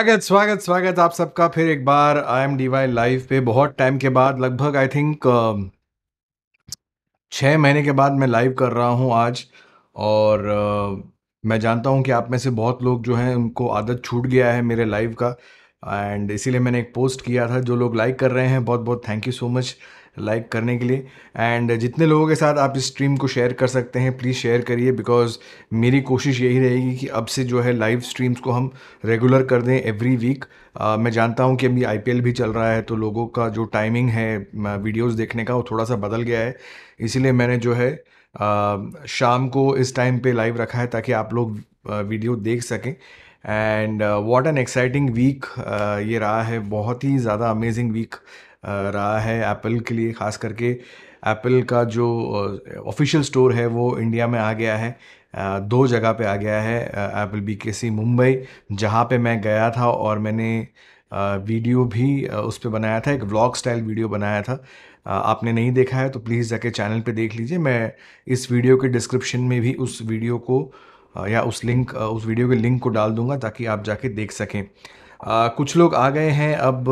स्वागत स्वागत स्वागत आप सबका फिर एक बार I M D Y live पे बहुत टाइम के बाद लगभग आई थिंक छः महीने के बाद मैं लाइव कर रहा हूँ आज और uh, मैं जानता हूँ कि आप में से बहुत लोग जो हैं उनको आदत छूट गया है मेरे लाइव का एंड इसीलिए मैंने एक पोस्ट किया था जो लोग लाइक कर रहे हैं बहुत बहुत thank you so much like like करने के लिए एंड जितने लोगों के साथ आप इस स्ट्रीम को शेयर कर सकते हैं प्लीज़ शेयर करिए बिकॉज मेरी कोशिश यही रहेगी कि अब से जो है लाइव स्ट्रीम्स को हम रेगुलर कर दें एवरी वीक uh, मैं जानता हूँ कि अभी आई भी चल रहा है तो लोगों का जो टाइमिंग है वीडियोस देखने का वो थोड़ा सा बदल गया है इसीलिए मैंने जो है आ, uh, शाम को इस टाइम पे लाइव रखा है ताकि आप लोग वीडियो uh, देख सकें and what an exciting week ये रहा है बहुत ही ज़्यादा अमेजिंग वीक रहा है एप्पल के लिए ख़ास करके एप्पल का जो ऑफिशियल स्टोर है वो इंडिया में आ गया है दो जगह पे आ गया है एप्पल बी के सी मुंबई जहाँ पे मैं गया था और मैंने वीडियो भी उस पर बनाया था एक व्लॉग स्टाइल वीडियो बनाया था आपने नहीं देखा है तो प्लीज़ जाके चैनल पे देख लीजिए मैं इस वीडियो के डिस्क्रिप्शन में भी उस वीडियो को या उस लिंक उस वीडियो के लिंक को डाल दूंगा ताकि आप जाके देख सकें कुछ लोग आ गए हैं अब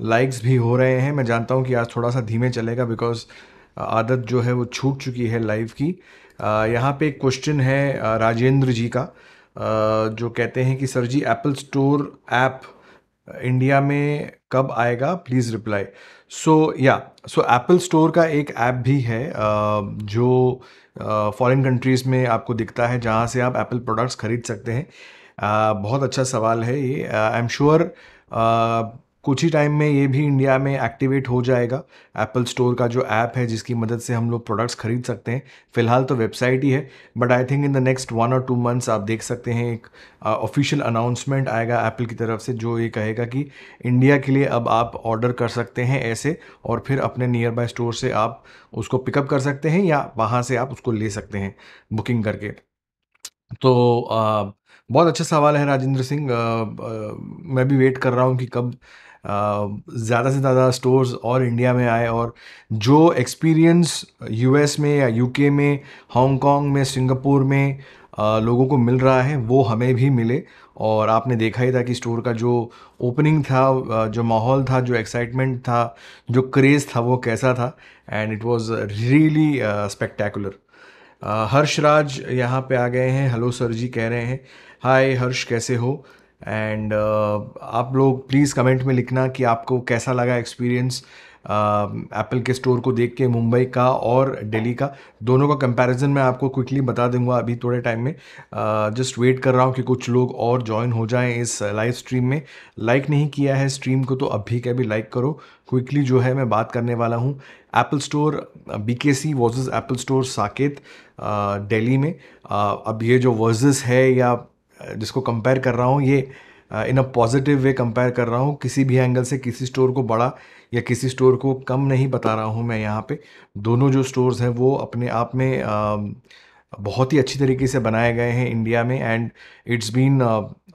लाइक्स भी हो रहे हैं मैं जानता हूँ कि आज थोड़ा सा धीमे चलेगा बिकॉज आदत जो है वो छूट चुकी है लाइव की यहाँ पे एक क्वेश्चन है राजेंद्र जी का जो कहते हैं कि sir ji Apple store app India में कब आएगा प्लीज़ रिप्लाई सो या सो एप्पल स्टोर का एक ऐप भी है जो फॉरेन कंट्रीज़ में आपको दिखता है जहाँ से आप एप्पल प्रोडक्ट्स खरीद सकते हैं बहुत अच्छा सवाल है ये आई एम श्योर कुछ ही टाइम में ये भी इंडिया में एक्टिवेट हो जाएगा एप्पल स्टोर का जो ऐप है जिसकी मदद से हम लोग प्रोडक्ट्स खरीद सकते हैं फिलहाल तो वेबसाइट ही है but I think in the next one और टू मंथ्स आप देख सकते हैं एक ऑफिशियल uh, अनाउंसमेंट आएगा एप्पल की तरफ से जो ये कहेगा कि इंडिया के लिए अब आप ऑर्डर कर सकते हैं ऐसे और फिर अपने नियर बाय स्टोर से आप उसको पिकअप कर सकते हैं या वहाँ से आप उसको ले सकते हैं बुकिंग करके तो uh, बहुत अच्छा सवाल है राजेंद्र सिंह uh, uh, मैं भी वेट कर रहा हूँ कि कब ज़्यादा से ज़्यादा स्टोर्स और इंडिया में आए और जो एक्सपीरियंस यूएस में या यूके में हांगकांग में सिंगापुर में लोगों को मिल रहा है वो हमें भी मिले और आपने देखा ही था कि स्टोर का जो ओपनिंग था जो माहौल था जो एक्साइटमेंट था जो क्रेज़ था वो कैसा था and it was really spectacular Harsh Raj यहाँ पे आ गए हैं हेलो सर जी कह रहे हैं हाय हर्ष कैसे हो एंड uh, आप लोग प्लीज़ कमेंट में लिखना कि आपको कैसा लगा एक्सपीरियंस एप्पल uh, के स्टोर को देख के मुंबई का और दिल्ली का दोनों का कंपैरिजन मैं आपको क्विकली बता दूंगा अभी थोड़े टाइम में जस्ट uh, वेट कर रहा हूँ कि कुछ लोग और ज्वाइन हो जाएं इस लाइव स्ट्रीम में लाइक नहीं किया है स्ट्रीम को तो अभी का भी लाइक करो क्विकली जो है मैं बात करने वाला हूँ Apple store B K C versus Apple store Saket Delhi uh, में uh, अब ये जो वर्जेस है या जिसको कंपेयर कर रहा हूँ ये इन अ पॉजिटिव वे कंपेयर कर रहा हूँ किसी भी एंगल से किसी स्टोर को बड़ा या किसी स्टोर को कम नहीं बता रहा हूँ मैं यहाँ पे दोनों जो स्टोर्स हैं वो अपने आप में बहुत ही अच्छी तरीके से बनाए गए हैं इंडिया में एंड इट्स बीन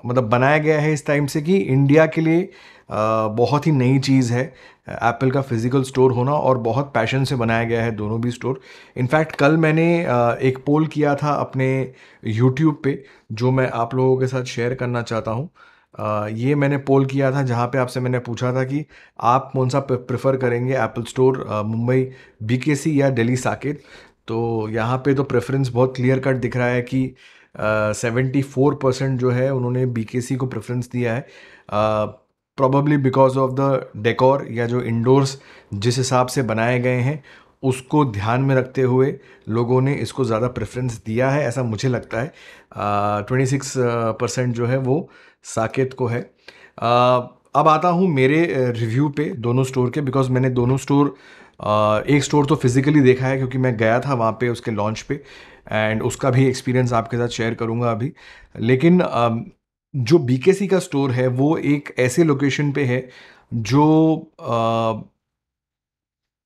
मतलब बनाया गया है इस टाइम से कि इंडिया के लिए बहुत ही नई चीज़ है एप्पल का फिज़िकल स्टोर होना और बहुत पैशन से बनाया गया है दोनों भी स्टोर इनफैक्ट कल मैंने एक पोल किया था अपने यूट्यूब पे जो मैं आप लोगों के साथ शेयर करना चाहता हूँ ये मैंने पोल किया था जहाँ पे आपसे मैंने पूछा था कि आप कौन सा प्रेफर करेंगे एप्पल स्टोर मुंबई बीकेसी या दिल्ली साकेत तो यहाँ पे तो प्रेफरेंस बहुत क्लियर कट दिख रहा है कि सेवेंटी फोर परसेंट जो है उन्होंने बीकेसी को प्रेफरेंस दिया है uh, probably because of the decor या जो इंडोर्स जिस हिसाब से बनाए गए हैं उसको ध्यान में रखते हुए लोगों ने इसको ज़्यादा प्रेफरेंस दिया है ऐसा मुझे लगता है ट्वेंटी सिक्स परसेंट जो है वो साकेत को है uh, अब आता हूँ मेरे रिव्यू पे दोनों स्टोर के बिकॉज मैंने दोनों स्टोर uh, एक स्टोर तो फिज़िकली देखा है क्योंकि मैं गया था वहाँ पे उसके लॉन्च पे एंड उसका भी एक्सपीरियंस आपके साथ शेयर करूँगा अभी लेकिन uh, जो बीकेसी का स्टोर है वो एक ऐसे लोकेशन पे है जो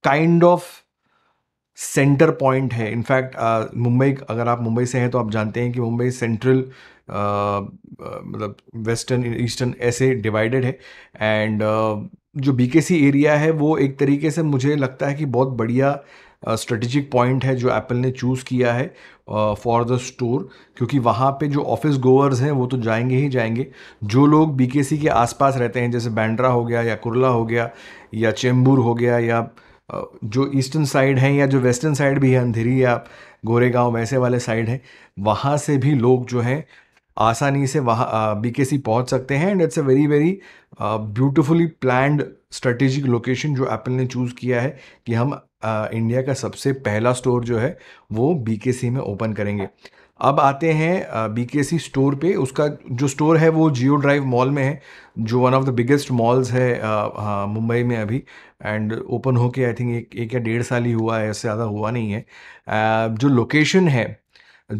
काइंड ऑफ सेंटर पॉइंट है इनफैक्ट मुंबई अगर आप मुंबई से हैं तो आप जानते हैं कि मुंबई सेंट्रल मतलब वेस्टर्न ईस्टर्न ऐसे डिवाइडेड है एंड uh, जो बीकेसी एरिया है वो एक तरीके से मुझे लगता है कि बहुत बढ़िया uh, स्ट्रेटेजिक पॉइंट है जो एप्पल ने चूज़ किया है फॉर द स्टोर क्योंकि वहाँ पे जो ऑफिस गोवर्स हैं वो तो जाएंगे ही जाएंगे जो लोग बीकेसी के आसपास रहते हैं जैसे बैंड्रा हो गया या कुरला हो गया या चेंबूर हो गया या जो ईस्टर्न साइड हैं या जो वेस्टर्न साइड भी है अंधेरी या गोरेगांव वैसे वाले साइड हैं वहाँ से भी लोग जो हैं आसानी से वहाँ बी के सी पहुँच सकते हैं and it's a very very beautifully planned strategic location जो एप्पल ने चूज़ किया है कि हम इंडिया का सबसे पहला स्टोर जो है वो सी में ओपन करेंगे अब आते हैं सी स्टोर पे उसका जो स्टोर है वो जियो ड्राइव मॉल में है जो one of the biggest malls है मुंबई में अभी एंड ओपन हो के आई थिंक एक एक या डेढ़ साल ही हुआ है इससे ज़्यादा हुआ नहीं है जो लोकेशन है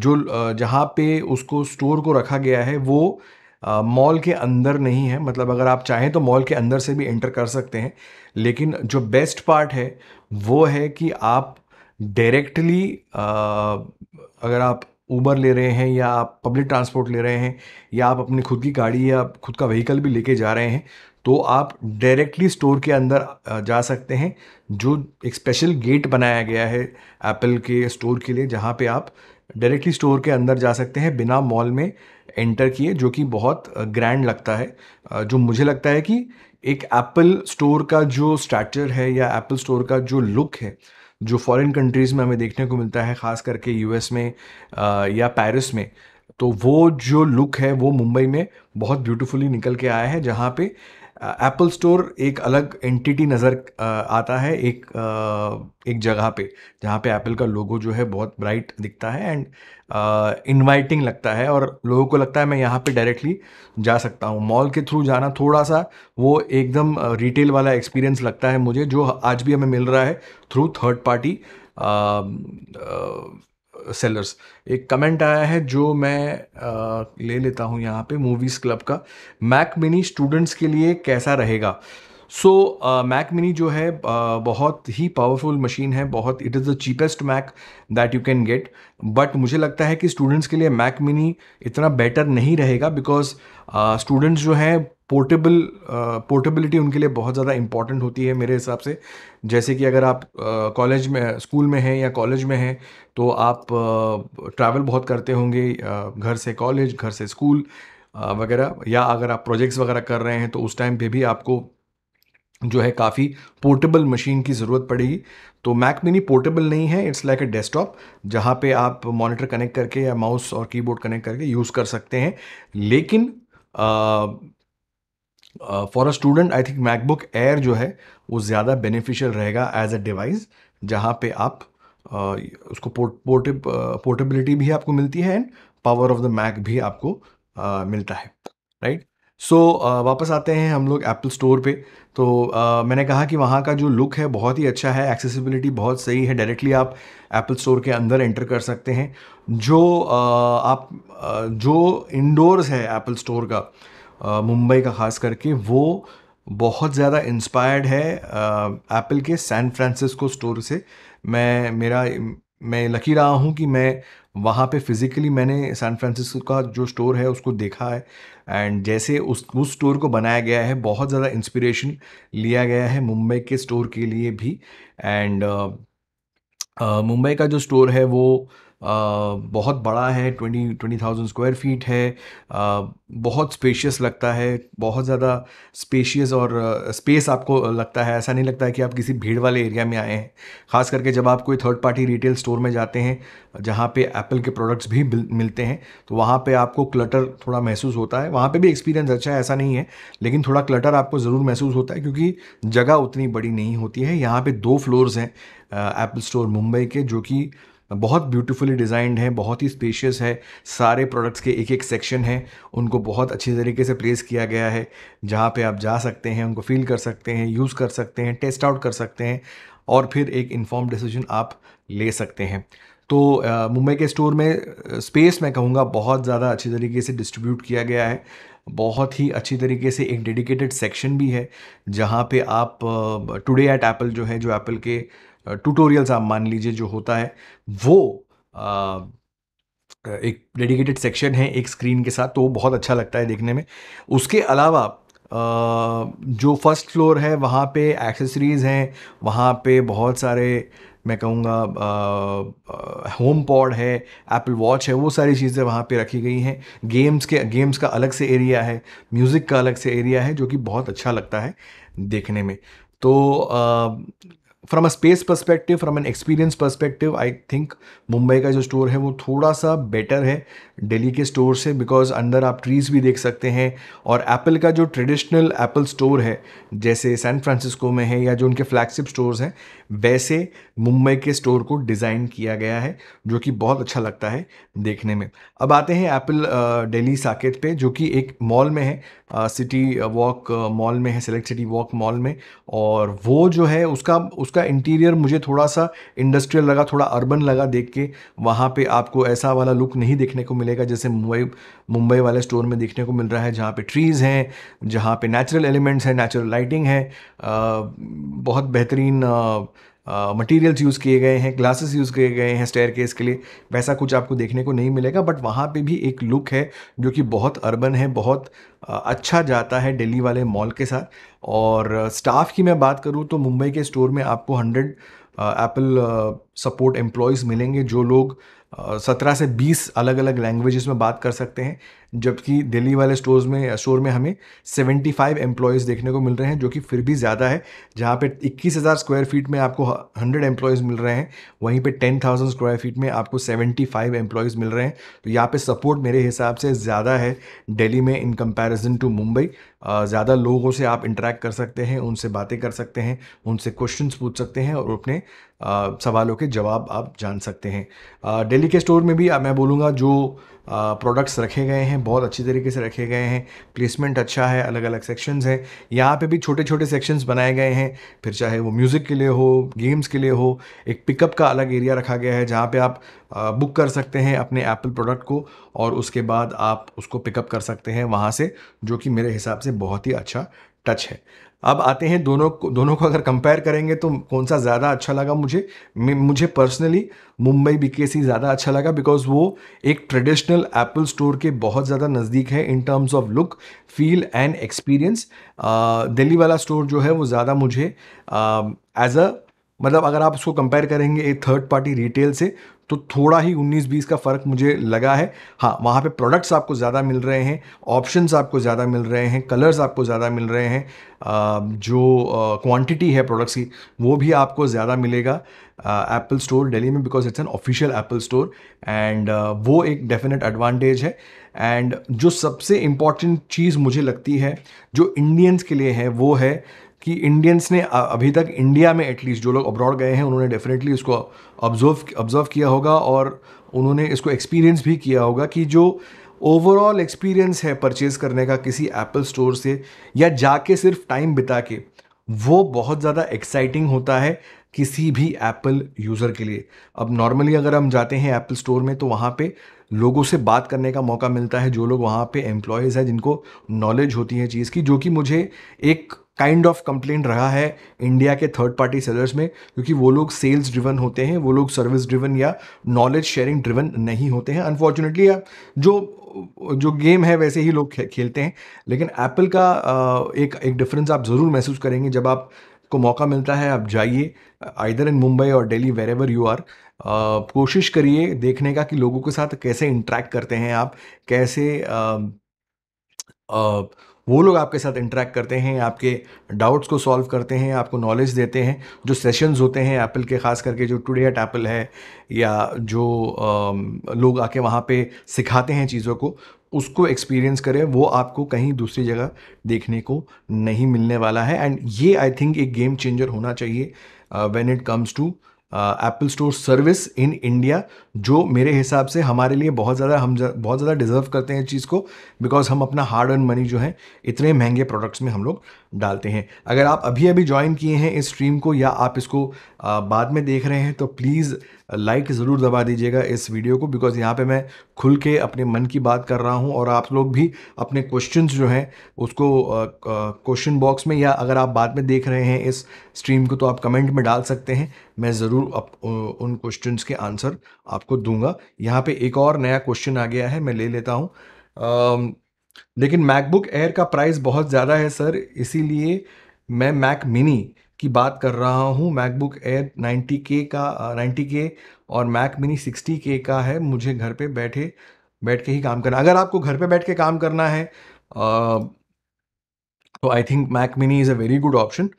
जो जहाँ पे उसको स्टोर को रखा गया है वो मॉल के अंदर नहीं है मतलब अगर आप चाहें तो मॉल के अंदर से भी एंटर कर सकते हैं लेकिन जो बेस्ट पार्ट है वो है कि आप डायरेक्टली अगर आप ऊबर ले रहे हैं या आप पब्लिक ट्रांसपोर्ट ले रहे हैं या आप अपनी खुद की गाड़ी या खुद का व्हीकल भी लेके जा रहे हैं तो आप डायरेक्टली स्टोर के अंदर जा सकते हैं जो एक स्पेशल गेट बनाया गया है एप्पल के स्टोर के लिए जहाँ पे आप डायरेक्टली स्टोर के अंदर जा सकते हैं बिना मॉल में एंटर किए जो कि बहुत ग्रैंड लगता है जो मुझे लगता है कि एक एप्पल स्टोर का जो स्ट्रैचर है या एप्पल स्टोर का जो लुक है जो फॉरेन कंट्रीज़ में हमें देखने को मिलता है ख़ास करके यूएस में आ, या पेरिस में तो वो जो लुक है वो मुंबई में बहुत ब्यूटीफुली निकल के आया है जहाँ पे एप्पल uh, स्टोर एक अलग एंटिटी नज़र uh, आता है एक uh, एक जगह पे जहाँ पे एप्पल का लोगो जो है बहुत ब्राइट दिखता है एंड इनवाइटिंग लगता है और लोगों को लगता है मैं यहाँ पे डायरेक्टली जा सकता हूँ मॉल के थ्रू जाना थोड़ा सा वो एकदम रिटेल वाला एक्सपीरियंस लगता है मुझे जो आज भी हमें मिल रहा है थ्रू थर्ड पार्टी सेलर्स एक कमेंट आया है जो मैं आ, ले लेता हूँ यहाँ पे मूवीज़ क्लब का मैक मिनी स्टूडेंट्स के लिए कैसा रहेगा सो मैक मिनी जो है uh, बहुत ही पावरफुल मशीन है बहुत it is the cheapest Mac that you can get but मुझे लगता है कि स्टूडेंट्स के लिए मैक मिनी इतना बेटर नहीं रहेगा बिकॉज स्टूडेंट्स uh, जो हैं पोर्टेबल पोर्टेबिलिटी उनके लिए बहुत ज़्यादा इंपॉर्टेंट होती है मेरे हिसाब से जैसे कि अगर आप कॉलेज में स्कूल में हैं या कॉलेज में हैं तो आप ट्रैवल बहुत करते होंगे घर से कॉलेज घर से स्कूल वगैरह या अगर आप प्रोजेक्ट्स वगैरह कर रहे हैं तो उस टाइम पे भी आपको जो है काफ़ी पोर्टेबल मशीन की ज़रूरत पड़ेगी तो मैक मिनी पोर्टेबल नहीं है इट्स लाइक अ डेस्कटॉप जहाँ पे आप मॉनिटर कनेक्ट करके या माउस और कीबोर्ड कनेक्ट करके यूज़ कर सकते हैं लेकिन for a student I think MacBook Air जो है वो ज़्यादा बेनिफिशियल रहेगा एज अ डिवाइस जहाँ पे आप uh, उसको पोर्टेबिलिटी पोर्टेब पोर्टेबिलिटी भी आपको मिलती है and power of the Mac भी आपको uh, मिलता है right right? So so, uh, वापस आते हैं हम लोग एप्पल स्टोर पे तो uh, मैंने कहा कि वहाँ का जो लुक है बहुत ही अच्छा है एक्सेसिबिलिटी बहुत सही है डायरेक्टली आप एप्पल स्टोर के अंदर एंटर कर सकते हैं जो uh, आप uh, जो इंडोर्स है एप्पल स्टोर का मुंबई का ख़ास करके वो बहुत ज़्यादा इंस्पायर्ड है एप्पल के सैन फ्रांसिस्को स्टोर से मैं मेरा मैं लकी रहा हूँ कि मैं वहाँ पे फिज़िकली मैंने सैन फ्रांसिस्को का जो स्टोर है उसको देखा है एंड जैसे उस उस स्टोर को बनाया गया है बहुत ज़्यादा इंस्पिरेशन लिया गया है मुंबई के स्टोर के लिए भी एंड मुंबई का जो स्टोर है वो बहुत बड़ा है twenty twenty thousand square feet है बहुत स्पेशियस लगता है बहुत ज़्यादा स्पेशियस और स्पेस आपको लगता है ऐसा नहीं लगता है कि आप किसी भीड़ वाले एरिया में आए हैं ख़ास करके जब आप कोई थर्ड पार्टी रिटेल स्टोर में जाते हैं जहाँ पे एप्पल के प्रोडक्ट्स भी मिलते हैं तो वहाँ पे आपको क्लटर थोड़ा महसूस होता है वहाँ पे भी एक्सपीरियंस अच्छा है ऐसा नहीं है लेकिन थोड़ा क्लटर आपको ज़रूर महसूस होता है क्योंकि जगह उतनी बड़ी नहीं होती है यहाँ पर दो फ्लोर्स हैं एप्पल स्टोर मुंबई के जो कि बहुत ब्यूटीफुली डिज़ाइंड है बहुत ही स्पेशियस है सारे प्रोडक्ट्स के एक एक सेक्शन हैं उनको बहुत अच्छे तरीके से प्लेस किया गया है जहाँ पे आप जा सकते हैं उनको फील कर सकते हैं यूज़ कर सकते हैं टेस्ट आउट कर सकते हैं और फिर एक इन्फॉर्म डिसीजन आप ले सकते हैं तो मुंबई के स्टोर में स्पेस मैं कहूँगा बहुत ज़्यादा अच्छी तरीके से डिस्ट्रीब्यूट किया गया है बहुत ही अच्छी तरीके से एक डेडिकेटेड सेक्शन भी है जहाँ पे आप टुडे एट एप्पल जो है जो एप्पल के ट्यूटोरियल्स आप मान लीजिए जो होता है वो आ, एक डेडिकेटेड सेक्शन है एक स्क्रीन के साथ तो वो बहुत अच्छा लगता है देखने में उसके अलावा जो फर्स्ट फ्लोर है वहाँ पे एक्सेसरीज़ हैं वहाँ पे बहुत सारे मैं कहूँगा होम पॉड है एप्पल वॉच है वो सारी चीज़ें वहाँ पे रखी गई हैं गेम्स के गेम्स का अलग से एरिया है म्यूज़िक का अलग से एरिया है जो कि बहुत अच्छा लगता है देखने में तो from a space perspective from an experience perspective I think Mumbai का जो स्टोर है वो थोड़ा सा बेटर है दिल्ली के स्टोर से बिकॉज अंदर आप ट्रीज़ भी देख सकते हैं और एप्पल का जो ट्रेडिशनल एप्पल स्टोर है जैसे सैन फ्रांसिस्को में है या जो उनके फ्लैगशिप स्टोर्स हैं वैसे मुंबई के स्टोर को डिज़ाइन किया गया है जो कि बहुत अच्छा लगता है देखने में अब आते हैं एप्पल डेली साकेत पे जो कि एक मॉल में है सिटी वॉक मॉल में है सेलेक्ट सिटी वॉक मॉल में और वो जो है उसका उसका इंटीरियर मुझे थोड़ा सा इंडस्ट्रियल लगा थोड़ा अर्बन लगा देख के वहाँ पर आपको ऐसा वाला लुक नहीं देखने को मिले मिलेगा जैसे मुंबई मुंबई वाले स्टोर में देखने को मिल रहा है जहाँ पे ट्रीज़ हैं जहाँ पे नेचुरल एलिमेंट्स हैं नेचुरल लाइटिंग है बहुत बेहतरीन मटेरियल्स यूज़ किए गए हैं ग्लासेस यूज़ किए गए हैं स्टेयर केस के लिए वैसा कुछ आपको देखने को नहीं मिलेगा बट वहाँ पे भी एक लुक है जो कि बहुत अर्बन है बहुत अच्छा जाता है दिल्ली वाले मॉल के साथ और स्टाफ़ की मैं बात करूँ तो मुंबई के स्टोर में आपको हंड्रेड एप्पल सपोर्ट एम्प्लॉयज़ मिलेंगे जो लोग सत्रह से बीस अलग अलग लैंग्वेजेस में बात कर सकते हैं जबकि दिल्ली वाले स्टोर्स में स्टोर में हमें सेवेंटी फाइव एम्प्लॉयज़ देखने को मिल रहे हैं जो कि फिर भी ज़्यादा है जहाँ पे इक्कीस हज़ार स्क्वायर फीट में आपको हंड्रेड एम्प्लॉयज़ मिल रहे हैं वहीं पे टेन थाउजेंड स्क्वायर फीट में आपको सेवेंटी फाइव एम्प्लॉयज़ मिल रहे हैं तो यहाँ पे सपोर्ट मेरे हिसाब से ज़्यादा है डेली में इन कंपेरिजन टू मुंबई ज़्यादा लोगों से आप इंटरेक्ट कर सकते हैं उनसे बातें कर सकते हैं उनसे क्वेश्चन पूछ सकते हैं और अपने सवालों के जवाब आप जान सकते हैं डेली के स्टोर में भी मैं बोलूँगा जो प्रोडक्ट्स रखे गए हैं बहुत अच्छी तरीके से रखे गए हैं प्लेसमेंट अच्छा है अलग अलग सेक्शंस हैं यहाँ पे भी छोटे छोटे सेक्शंस बनाए गए हैं फिर चाहे वो म्यूज़िक के लिए हो गेम्स के लिए हो एक पिकअप का अलग एरिया रखा गया है जहाँ पे आप बुक कर सकते हैं अपने एप्पल प्रोडक्ट को और उसके बाद आप उसको पिकअप कर सकते हैं वहाँ से जो कि मेरे हिसाब से बहुत ही अच्छा टच है अब आते हैं दोनों को दोनों को अगर कंपेयर करेंगे तो कौन सा ज़्यादा अच्छा लगा मुझे मुझे पर्सनली मुंबई बीकेसी ज़्यादा अच्छा लगा बिकॉज वो एक ट्रेडिशनल एप्पल स्टोर के बहुत ज़्यादा नज़दीक है in terms of look feel and experience Delhi वाला स्टोर जो है वो ज़्यादा मुझे एज अ मतलब अगर आप उसको कंपेयर करेंगे एक थर्ड पार्टी रिटेल से तो थोड़ा ही 19-20 का फ़र्क मुझे लगा है हाँ वहाँ पे प्रोडक्ट्स आपको ज़्यादा मिल रहे हैं ऑप्शंस आपको ज़्यादा मिल रहे हैं कलर्स आपको ज़्यादा मिल रहे हैं जो क्वांटिटी है प्रोडक्ट्स की वो भी आपको ज़्यादा मिलेगा एप्पल स्टोर दिल्ली में because it's an official Apple store and वो एक डेफिनेट एडवांटेज है एंड जो सबसे इम्पॉर्टेंट चीज़ मुझे लगती है जो इंडियंस के लिए है वो है कि इंडियंस ने अभी तक इंडिया में एटलीस्ट जो लोग अब्रॉड गए हैं उन्होंने डेफिनेटली इसको ऑब्जर्व ऑब्जर्व किया होगा और उन्होंने इसको एक्सपीरियंस भी किया होगा कि जो ओवरऑल एक्सपीरियंस है परचेज़ करने का किसी एप्पल स्टोर से या जाके सिर्फ टाइम बिता के वो बहुत ज़्यादा एक्साइटिंग होता है किसी भी एप्पल यूज़र के लिए अब नॉर्मली अगर हम जाते हैं एप्पल स्टोर में तो वहाँ पे लोगों से बात करने का मौका मिलता है जो लोग वहाँ पे एम्प्लॉयज़ हैं जिनको नॉलेज होती है चीज़ की जो कि मुझे एक काइंड ऑफ कंप्लेंट रहा है इंडिया के थर्ड पार्टी सेलर्स में क्योंकि वो लोग सेल्स ड्रिवन होते हैं वो लोग सर्विस ड्रिवन या नॉलेज शेयरिंग ड्रिवन नहीं होते हैं अनफॉर्चुनेटली जो जो गेम है वैसे ही लोग खेलते हैं लेकिन एप्पल का एक एक डिफरेंस आप ज़रूर महसूस करेंगे जब आप को मौका मिलता है आप जाइए आइदर इन मुंबई और Delhi wherever you are कोशिश करिए देखने का कि लोगों के साथ कैसे इंट्रैक्ट करते हैं आप कैसे uh, uh, वो लोग आपके साथ इंटरेक्ट करते हैं आपके डाउट्स को सॉल्व करते हैं आपको नॉलेज देते हैं जो सेशंस होते हैं एप्पल के ख़ास करके जो टुडे एट एप्पल है या जो आ, लोग आके वहाँ पे सिखाते हैं चीज़ों को उसको एक्सपीरियंस करें वो आपको कहीं दूसरी जगह देखने को नहीं मिलने वाला है एंड ये आई थिंक एक गेम चेंजर होना चाहिए when it comes to Apple store service in India जो मेरे हिसाब से हमारे लिए बहुत ज़्यादा हम बहुत ज़्यादा डिज़र्व करते हैं चीज़ को बिकॉज हम अपना हार्ड अर्न मनी जो है इतने महंगे प्रोडक्ट्स में हम लोग डालते हैं अगर आप अभी अभी ज्वाइन किए हैं इस स्ट्रीम को या आप इसको बाद में देख रहे हैं तो प्लीज़ लाइक ज़रूर दबा दीजिएगा इस वीडियो को बिकॉज़ यहाँ पर मैं खुल के अपने मन की बात कर रहा हूँ और आप लोग भी अपने क्वेश्चन जो हैं उसको क्वेश्चन बॉक्स में या अगर आप बाद में देख रहे हैं इस स्ट्रीम को तो आप कमेंट में डाल सकते हैं मैं ज़रूर उन क्वेश्चन के आंसर आप आपको दूंगा यहाँ पे एक और नया क्वेश्चन आ गया है मैं ले लेता हूँ लेकिन मैकबुक एयर का प्राइस बहुत ज़्यादा है सर इसीलिए मैं मैक मिनी की बात कर रहा हूँ मैकबुक एयर के का के और मैक मिनी के का है मुझे घर पे बैठे बैठ के ही काम करना अगर आपको घर पे बैठ के काम करना है आ, तो I think Mac mini is a very good option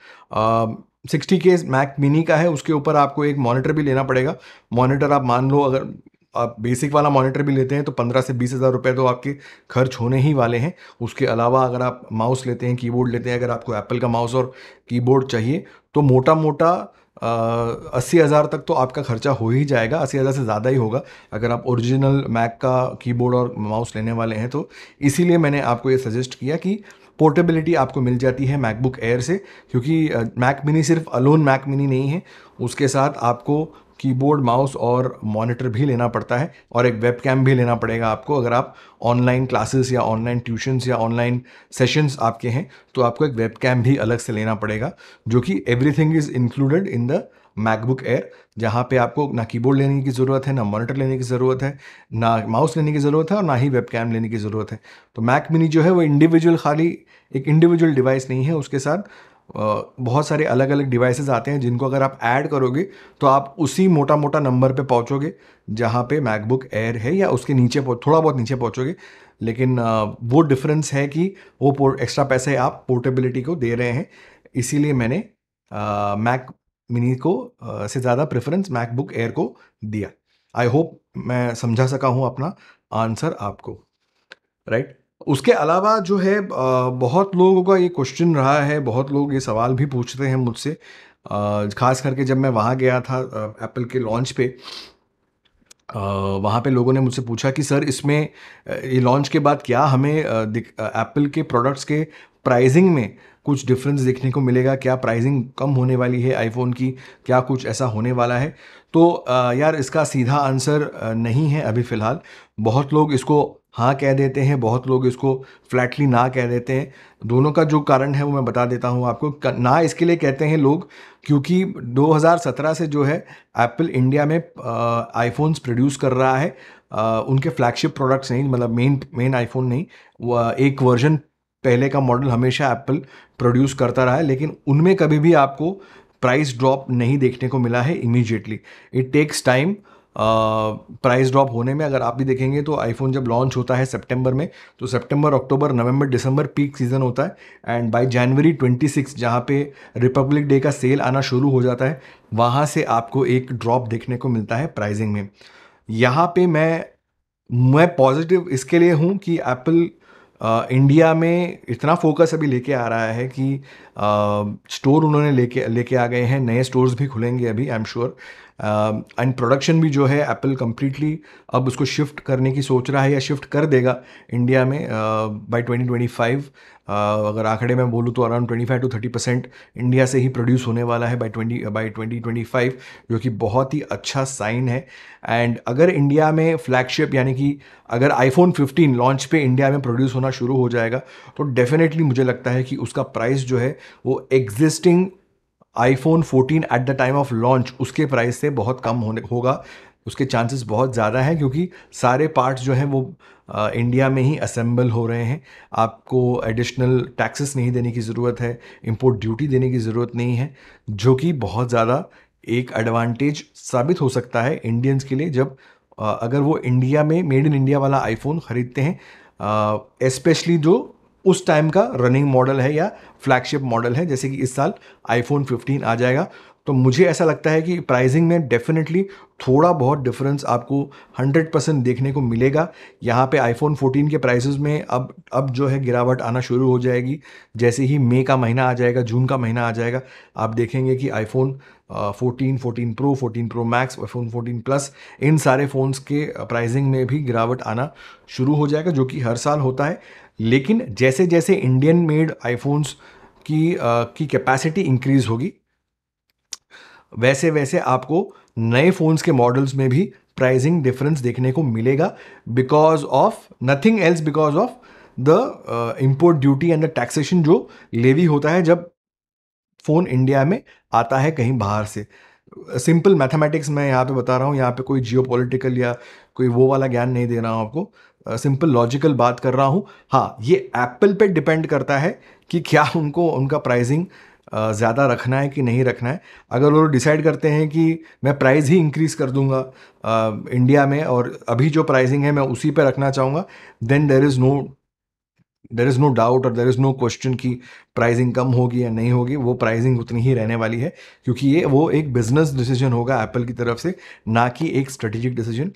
sixty K Mac mini का है उसके ऊपर आपको एक मॉनिटर भी लेना पड़ेगा मॉनिटर आप मान लो अगर आप बेसिक वाला मॉनिटर भी लेते हैं तो पंद्रह से बीस हज़ार रुपये तो आपके खर्च होने ही वाले हैं उसके अलावा अगर आप माउस लेते हैं कीबोर्ड लेते हैं अगर आपको एप्पल का माउस और कीबोर्ड चाहिए तो मोटा मोटा अस्सी हज़ार तक तो आपका खर्चा हो ही जाएगा अस्सी हज़ार से ज़्यादा ही होगा अगर आप ओरिजिनल मैक का कीबोर्ड और माउस लेने वाले हैं तो इसीलिए मैंने आपको ये सजेस्ट किया कि पोर्टेबिलिटी आपको मिल जाती है मैकबुक एयर से क्योंकि मैक मिनी सिर्फ अलोन मैक मिनी नहीं है उसके साथ आपको कीबोर्ड माउस और मॉनिटर भी लेना पड़ता है और एक वेब भी लेना पड़ेगा आपको अगर आप ऑनलाइन क्लासेस या ऑनलाइन ट्यूशन्स या ऑनलाइन सेशंस आपके हैं तो आपको एक वेब भी अलग से लेना पड़ेगा जो कि everything is included in the MacBook Air जहाँ पे आपको ना कीबोर्ड लेने की ज़रूरत है ना मॉनिटर लेने की ज़रूरत है ना माउस लेने की ज़रूरत है और ना ही वेब लेने की ज़रूरत है तो मैक मिनी जो है वो इंडिविजुअल खाली एक इंडिविजुअल डिवाइस नहीं है उसके साथ बहुत सारे अलग अलग डिवाइसेस आते हैं जिनको अगर आप ऐड करोगे तो आप उसी मोटा मोटा नंबर पे पहुंचोगे जहाँ पे मैकबुक एयर है या उसके नीचे थोड़ा बहुत नीचे पहुंचोगे लेकिन वो डिफरेंस है कि वो एक्स्ट्रा पैसे आप पोर्टेबिलिटी को दे रहे हैं इसीलिए मैंने मैक मिनी को से ज़्यादा प्रेफरेंस मैकबुक एयर को दिया आई होप मैं समझा सका हूँ अपना आंसर आपको राइट right? उसके अलावा जो है बहुत लोगों का ये क्वेश्चन रहा है बहुत लोग ये सवाल भी पूछते हैं मुझसे ख़ास करके जब मैं वहाँ गया था एप्पल के लॉन्च पे वहाँ पे लोगों ने मुझसे पूछा कि सर इसमें ये लॉन्च के बाद क्या हमें एप्पल के प्रोडक्ट्स के प्राइसिंग में कुछ डिफरेंस देखने को मिलेगा क्या प्राइसिंग कम होने वाली है आईफोन की क्या कुछ ऐसा होने वाला है तो यार इसका सीधा आंसर नहीं है अभी फ़िलहाल बहुत लोग इसको हाँ कह देते हैं बहुत लोग इसको फ्लैटली ना कह देते हैं दोनों का जो कारण है वो मैं बता देता हूँ आपको ना इसके लिए कहते हैं लोग क्योंकि 2017 से जो है एप्पल इंडिया में आईफोन्स प्रोड्यूस कर रहा है आ, उनके फ्लैगशिप प्रोडक्ट्स नहीं मतलब मेन मेन आईफोन नहीं एक वर्जन पहले का मॉडल हमेशा एप्पल प्रोड्यूस करता रहा है लेकिन उनमें कभी भी आपको प्राइस ड्रॉप नहीं देखने को मिला है immediately it takes time price drop होने में अगर आप भी देखेंगे तो आईफोन जब लॉन्च होता है सितंबर में तो सितंबर अक्टूबर नवंबर दिसंबर पीक सीजन होता है एंड बाय जनवरी 26 जहाँ पे रिपब्लिक डे का सेल आना शुरू हो जाता है वहाँ से आपको एक ड्रॉप देखने को मिलता है प्राइजिंग में यहाँ पे मैं मैं पॉजिटिव इसके लिए हूँ कि एप्पल इंडिया में इतना फोकस अभी लेके आ रहा है कि स्टोर उन्होंने लेके लेके आ गए हैं नए स्टोर्स भी खुलेंगे अभी I am sure and um, production भी जो है एप्पल कम्प्लीटली अब उसको शिफ्ट करने की सोच रहा है या शिफ्ट कर देगा इंडिया में बाय uh, 2025 Uh, अगर आंकड़े में बोलूँ तो around 25 to thirty percent India से ही प्रोड्यूस होने वाला है by twenty by twenty twenty five जो कि बहुत ही अच्छा साइन है एंड अगर इंडिया में फ्लैगशिप यानी कि अगर आईफोन फिफ्टीन लॉन्च पे इंडिया में प्रोड्यूस होना शुरू हो जाएगा तो डेफिनेटली मुझे लगता है कि उसका प्राइस जो है वो existing iPhone 14 at the time of launch उसके प्राइस से बहुत कम होने होगा उसके चांसेस बहुत ज़्यादा हैं क्योंकि सारे पार्ट्स जो हैं वो आ, इंडिया में ही असेंबल हो रहे हैं आपको एडिशनल टैक्सेस नहीं देने की ज़रूरत है इंपोर्ट ड्यूटी देने की ज़रूरत नहीं है जो कि बहुत ज़्यादा एक एडवांटेज साबित हो सकता है इंडियंस के लिए जब आ, अगर वो इंडिया में मेड इन इंडिया वाला आईफोन ख़रीदते हैं स्पेशली जो उस टाइम का रनिंग मॉडल है या फ्लैगशिप मॉडल है जैसे कि इस साल आईफोन 15 आ जाएगा तो मुझे ऐसा लगता है कि प्राइसिंग में डेफिनेटली थोड़ा बहुत डिफरेंस आपको 100 परसेंट देखने को मिलेगा यहाँ पे आईफोन 14 के प्राइसेस में अब अब जो है गिरावट आना शुरू हो जाएगी जैसे ही मई का महीना आ जाएगा जून का महीना आ जाएगा आप देखेंगे कि iPhone 14, 14 pro 14 pro max iPhone 14 plus इन सारे फ़ोन्स के प्राइसिंग में भी गिरावट आना शुरू हो जाएगा जो कि हर साल होता है लेकिन जैसे जैसे इंडियन मेड आईफोन्स की आ, की कैपेसिटी इंक्रीज होगी वैसे वैसे आपको नए फ़ोन्स के मॉडल्स में भी प्राइसिंग डिफरेंस देखने को मिलेगा because of nothing else because of the import duty and the taxation जो लेवी होता है जब फ़ोन इंडिया में आता है कहीं बाहर से सिंपल मैथमेटिक्स मैं यहाँ पे बता रहा हूँ यहाँ पे कोई जियो या कोई वो वाला ज्ञान नहीं दे रहा हूँ आपको सिंपल लॉजिकल बात कर रहा हूँ हाँ ये एप्पल पे डिपेंड करता है कि क्या उनको उनका प्राइजिंग ज़्यादा रखना है कि नहीं रखना है अगर वो डिसाइड करते हैं कि मैं प्राइस ही इंक्रीज़ कर दूंगा इंडिया में और अभी जो प्राइसिंग है मैं उसी पे रखना चाहूँगा then there is no there is no doubt और देर इज़ नो क्वेश्चन कि प्राइसिंग कम होगी या नहीं होगी वो प्राइसिंग उतनी ही रहने वाली है क्योंकि ये वो एक बिजनेस डिसीजन होगा एप्पल की तरफ से ना कि एक स्ट्रेटेजिक डिसीजन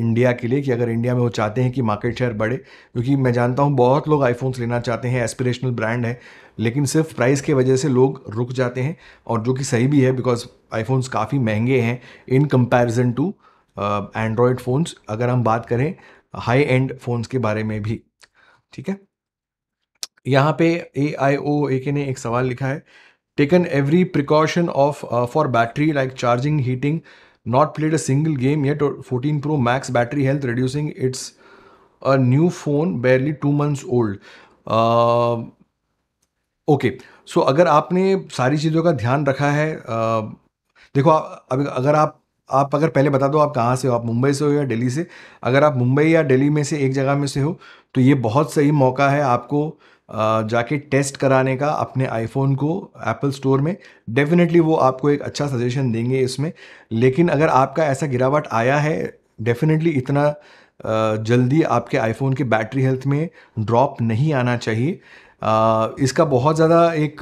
इंडिया के लिए कि अगर इंडिया में वो चाहते हैं कि मार्केट शेयर बढ़े क्योंकि मैं जानता हूँ बहुत लोग आईफोन्स लेना चाहते हैं एस्पिरेशनल ब्रांड है लेकिन सिर्फ प्राइस के वजह से लोग रुक जाते हैं और जो कि सही भी है बिकॉज आईफोन्स काफ़ी महंगे हैं in comparison to Android phones अगर हम बात करें हाई एंड फ़ोन्स के बारे में भी ठीक है यहां पे ए आई ओ ए के ने एक सवाल लिखा है taken every precaution of for battery like charging heating not played a single game yet fourteen pro max battery health reducing it's a new phone barely two months old okay so अगर आपने सारी चीज़ों का ध्यान रखा है uh, देखो अब अगर आप आप अगर पहले बता दो आप कहाँ से हो आप मुंबई से हो या दिल्ली से अगर आप मुंबई या दिल्ली में से एक जगह में से हो तो ये बहुत सही मौका है आपको जाके टेस्ट कराने का अपने आईफोन को एप्पल स्टोर में डेफिनेटली वो आपको एक अच्छा सजेशन देंगे इसमें लेकिन अगर आपका ऐसा गिरावट आया है डेफिनेटली इतना जल्दी आपके आईफोन की बैटरी हेल्थ में ड्रॉप नहीं आना चाहिए इसका बहुत ज़्यादा एक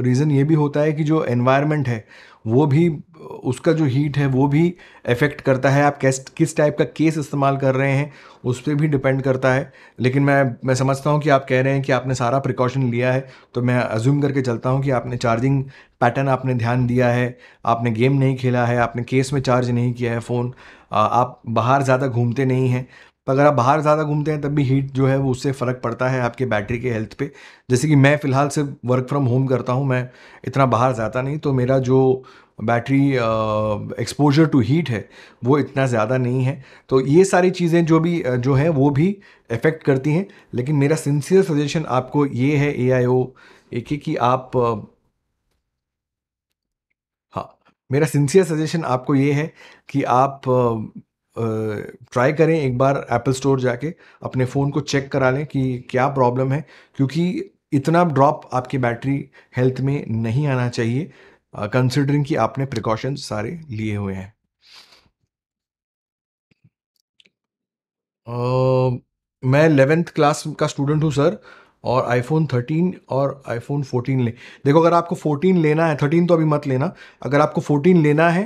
रीज़न ये भी होता है कि जो एनवायरनमेंट है वो भी उसका जो हीट है वो भी इफ़ेक्ट करता है आप कैस किस टाइप का केस इस्तेमाल कर रहे हैं उस पर भी डिपेंड करता है लेकिन मैं मैं समझता हूँ कि आप कह रहे हैं कि आपने सारा प्रिकॉशन लिया है तो मैं अज्यूम करके चलता हूँ कि आपने चार्जिंग पैटर्न आपने ध्यान दिया है आपने गेम नहीं खेला है आपने केस में चार्ज नहीं किया है फ़ोन आप बाहर ज़्यादा घूमते नहीं हैं तो अगर आप बाहर ज़्यादा घूमते हैं तब भी हीट जो है वो उससे फ़र्क पड़ता है आपके बैटरी के हेल्थ पे जैसे कि मैं फ़िलहाल सिर्फ वर्क फ्रॉम होम करता हूँ मैं इतना बाहर जाता नहीं तो मेरा जो बैटरी एक्सपोजर टू हीट है वो इतना ज़्यादा नहीं है तो ये सारी चीज़ें जो भी जो है वो भी इफ़ेक्ट करती हैं लेकिन मेरा सिंसियर सजेशन आपको ये है ए आई ओ एक कि आप हाँ मेरा सिंसियर सजेशन आपको ये है कि आप ट्राई करें एक बार एप्पल स्टोर जाके अपने फ़ोन को चेक करा लें कि क्या प्रॉब्लम है क्योंकि इतना ड्रॉप आपकी बैटरी हेल्थ में नहीं आना चाहिए कंसिडरिंग uh, कि आपने प्रिकॉशन सारे लिए हुए हैं uh, मैं इलेवेंथ क्लास का स्टूडेंट हूं सर और आईफोन थर्टीन और आईफोन फोर्टीन ले देखो अगर आपको फोर्टीन लेना है थर्टीन तो अभी मत लेना अगर आपको फोर्टीन लेना है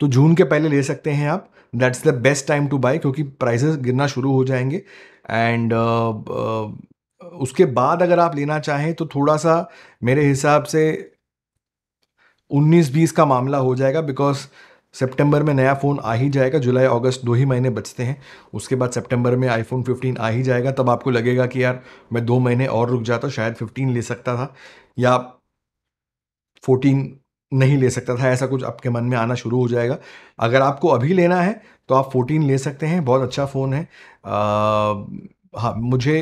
तो जून के पहले ले सकते हैं आप that's the best time to buy क्योंकि प्राइसेस गिरना शुरू हो जाएंगे एंड uh, uh, उसके बाद अगर आप लेना चाहें तो थोड़ा सा मेरे हिसाब से उन्नीस बीस का मामला हो जाएगा बिकॉज सेप्टेम्बर में नया फ़ोन आ ही जाएगा जुलाई अगस्त दो ही महीने बचते हैं उसके बाद सेप्टेम्बर में आईफोन 15 आ ही जाएगा तब आपको लगेगा कि यार मैं दो महीने और रुक जाता शायद 15 ले सकता था या 14 नहीं ले सकता था ऐसा कुछ आपके मन में आना शुरू हो जाएगा अगर आपको अभी लेना है तो आप 14 ले सकते हैं बहुत अच्छा फ़ोन है आ, हाँ मुझे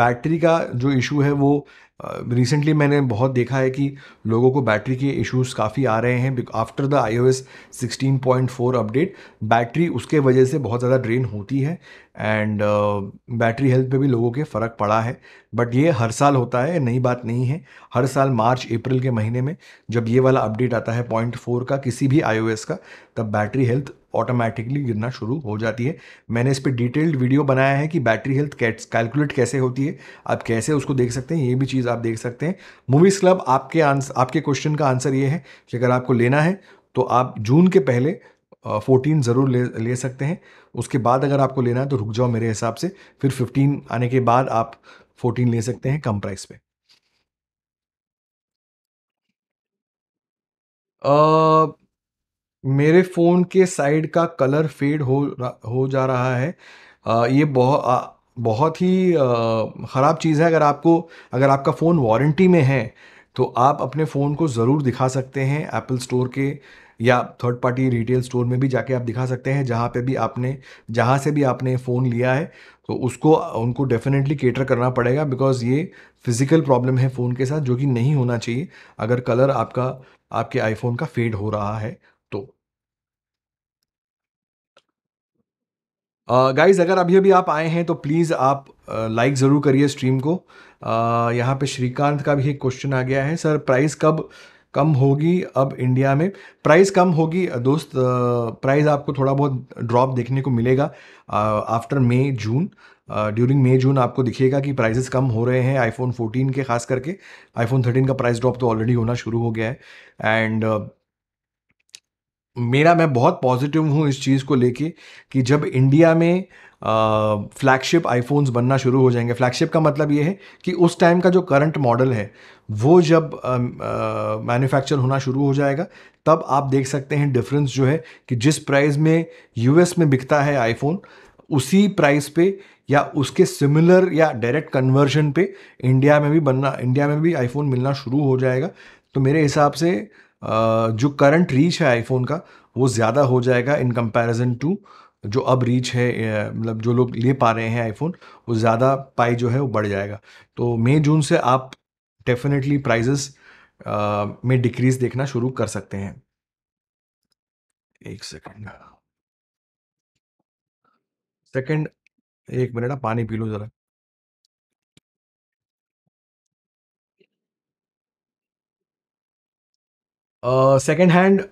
बैटरी का जो इशू है वो रिसेंटली uh, मैंने बहुत देखा है कि लोगों को बैटरी के इश्यूज काफ़ी आ रहे हैं after the I O S sixteen point four update battery उसके वजह से बहुत ज़्यादा ड्रेन होती है एंड बैटरी हेल्थ पे भी लोगों के फ़र्क पड़ा है बट ये हर साल होता है नई बात नहीं है हर साल मार्च अप्रैल के महीने में जब ये वाला अपडेट आता है पॉइंट फोर का किसी भी आई ओ एस का तब बैटरी हेल्थ ऑटोमेटिकली गिरना शुरू हो जाती है मैंने इस पर डिटेल्ड वीडियो बनाया है कि बैटरी हेल्थ कैलकुलेट कैसे होती है आप कैसे उसको देख सकते हैं ये भी चीज़ आप देख सकते हैं मूवीज़ क्लब आपके आंसर आपके क्वेश्चन का आंसर ये है कि अगर आपको लेना है तो आप जून के पहले फोर्टीन ज़रूर ले ले सकते हैं उसके बाद अगर आपको लेना है तो रुक जाओ मेरे हिसाब से फिर फिफ्टीन आने के बाद आप फोर्टीन ले सकते हैं कम प्राइस पे uh, मेरे फ़ोन के साइड का कलर फेड हो हो जा रहा है आ, ये बहुत बहुत ही ख़राब चीज़ है अगर आपको अगर आपका फ़ोन वारंटी में है तो आप अपने फ़ोन को ज़रूर दिखा सकते हैं एप्पल स्टोर के या थर्ड पार्टी रिटेल स्टोर में भी जाके आप दिखा सकते हैं जहाँ पे भी आपने जहाँ से भी आपने फ़ोन लिया है तो उसको उनको डेफिनेटली केटर करना पड़ेगा बिकॉज़ ये फिज़िकल प्रॉब्लम है फ़ोन के साथ जो कि नहीं होना चाहिए अगर कलर आपका आपके आईफोन का फेड हो रहा है गाइज uh, अगर अभी अभी आप आए हैं तो प्लीज़ आप लाइक uh, ज़रूर करिए स्ट्रीम को uh, यहाँ पे श्रीकांत का भी एक क्वेश्चन आ गया है सर प्राइस कब कम होगी अब इंडिया में प्राइस कम होगी uh, दोस्त प्राइस uh, आपको थोड़ा बहुत ड्रॉप देखने को मिलेगा आफ्टर मे जून ड्यूरिंग मे जून आपको दिखेगा कि प्राइसेस कम हो रहे हैं आईफोन 14 के खास करके आईफोन 13 का प्राइस ड्रॉप तो ऑलरेडी होना शुरू हो गया है एंड uh, मेरा मैं बहुत पॉजिटिव हूँ इस चीज़ को लेके कि जब इंडिया में फ्लैगशिप आईफोन्स बनना शुरू हो जाएंगे फ्लैगशिप का मतलब ये है कि उस टाइम का जो करंट मॉडल है वो जब मैन्युफैक्चर uh, uh, होना शुरू हो जाएगा तब आप देख सकते हैं डिफरेंस जो है कि जिस प्राइस में यूएस में बिकता है आईफोन उसी प्राइस पे या उसके सिमिलर या डायरेक्ट कन्वर्जन पे इंडिया में भी बनना इंडिया में भी आईफोन मिलना शुरू हो जाएगा तो मेरे हिसाब से जो करंट रीच है आईफोन का वो ज़्यादा हो जाएगा इन कंपैरिजन टू जो अब रीच है मतलब जो लोग ले पा रहे हैं आईफोन वो ज़्यादा पाई जो है वो बढ़ जाएगा तो मई जून से आप डेफिनेटली प्राइजेस में डिक्रीज़ देखना शुरू कर सकते हैं एक सेकेंड सेकेंड एक मिनट पानी पी लो ज़रा second hand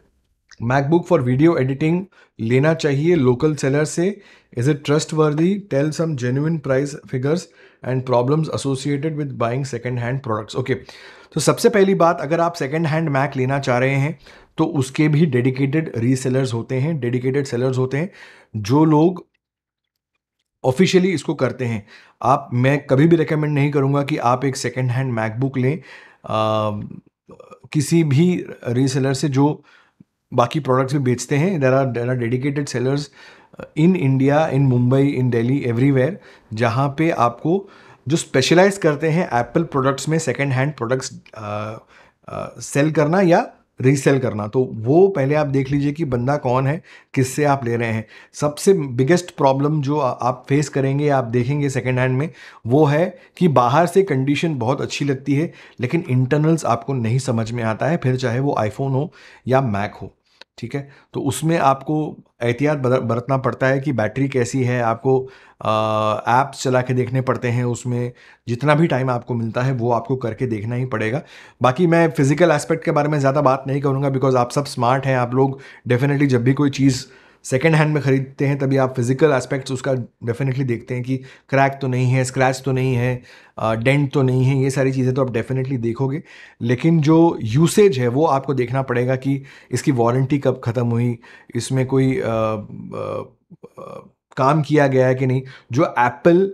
MacBook for video editing लेना चाहिए लोकल सेलर से is it trustworthy tell some genuine price figures and problems associated with buying second hand products okay तो सबसे पहली बात अगर आप सेकेंड हैंड मैक लेना चाह रहे हैं तो उसके भी डेडिकेटेड रीसेलर्स होते हैं डेडिकेटेड सेलर्स होते हैं जो लोग ऑफिशियली इसको करते हैं आप मैं कभी भी रिकमेंड नहीं करूंगा कि आप एक सेकेंड हैंड मैकबुक लें किसी भी रीसेलर से जो बाकी प्रोडक्ट्स भी बेचते हैं there are there are dedicated sellers in India in Mumbai in Delhi everywhere जहाँ पे आपको जो स्पेशलाइज करते हैं एप्पल प्रोडक्ट्स में सेकेंड हैंड प्रोडक्ट्स सेल करना या रीसेल करना तो वो पहले आप देख लीजिए कि बंदा कौन है किससे आप ले रहे हैं सबसे बिगेस्ट प्रॉब्लम जो आप फेस करेंगे आप देखेंगे सेकेंड हैंड में वो है कि बाहर से कंडीशन बहुत अच्छी लगती है लेकिन इंटरनल्स आपको नहीं समझ में आता है फिर चाहे वो आईफोन हो या मैक हो ठीक है तो उसमें आपको एहतियात बरतना पड़ता है कि बैटरी कैसी है आपको ऐप्स चला के देखने पड़ते हैं उसमें जितना भी टाइम आपको मिलता है वो आपको करके देखना ही पड़ेगा बाकी मैं फिज़िकल एस्पेक्ट के बारे में ज़्यादा बात नहीं करूँगा बिकॉज आप सब स्मार्ट हैं आप लोग डेफिनेटली जब भी कोई चीज़ सेकेंड हैंड में ख़रीदते हैं तभी आप फिज़िकल एस्पेक्ट्स उसका डेफिनेटली देखते हैं कि क्रैक तो नहीं है स्क्रैच तो नहीं है डेंट तो नहीं है ये सारी चीज़ें तो आप डेफिनेटली देखोगे लेकिन जो यूसेज है वो आपको देखना पड़ेगा कि इसकी वारंटी कब ख़त्म हुई इसमें कोई आ, आ, आ, काम किया गया है कि नहीं जो एप्पल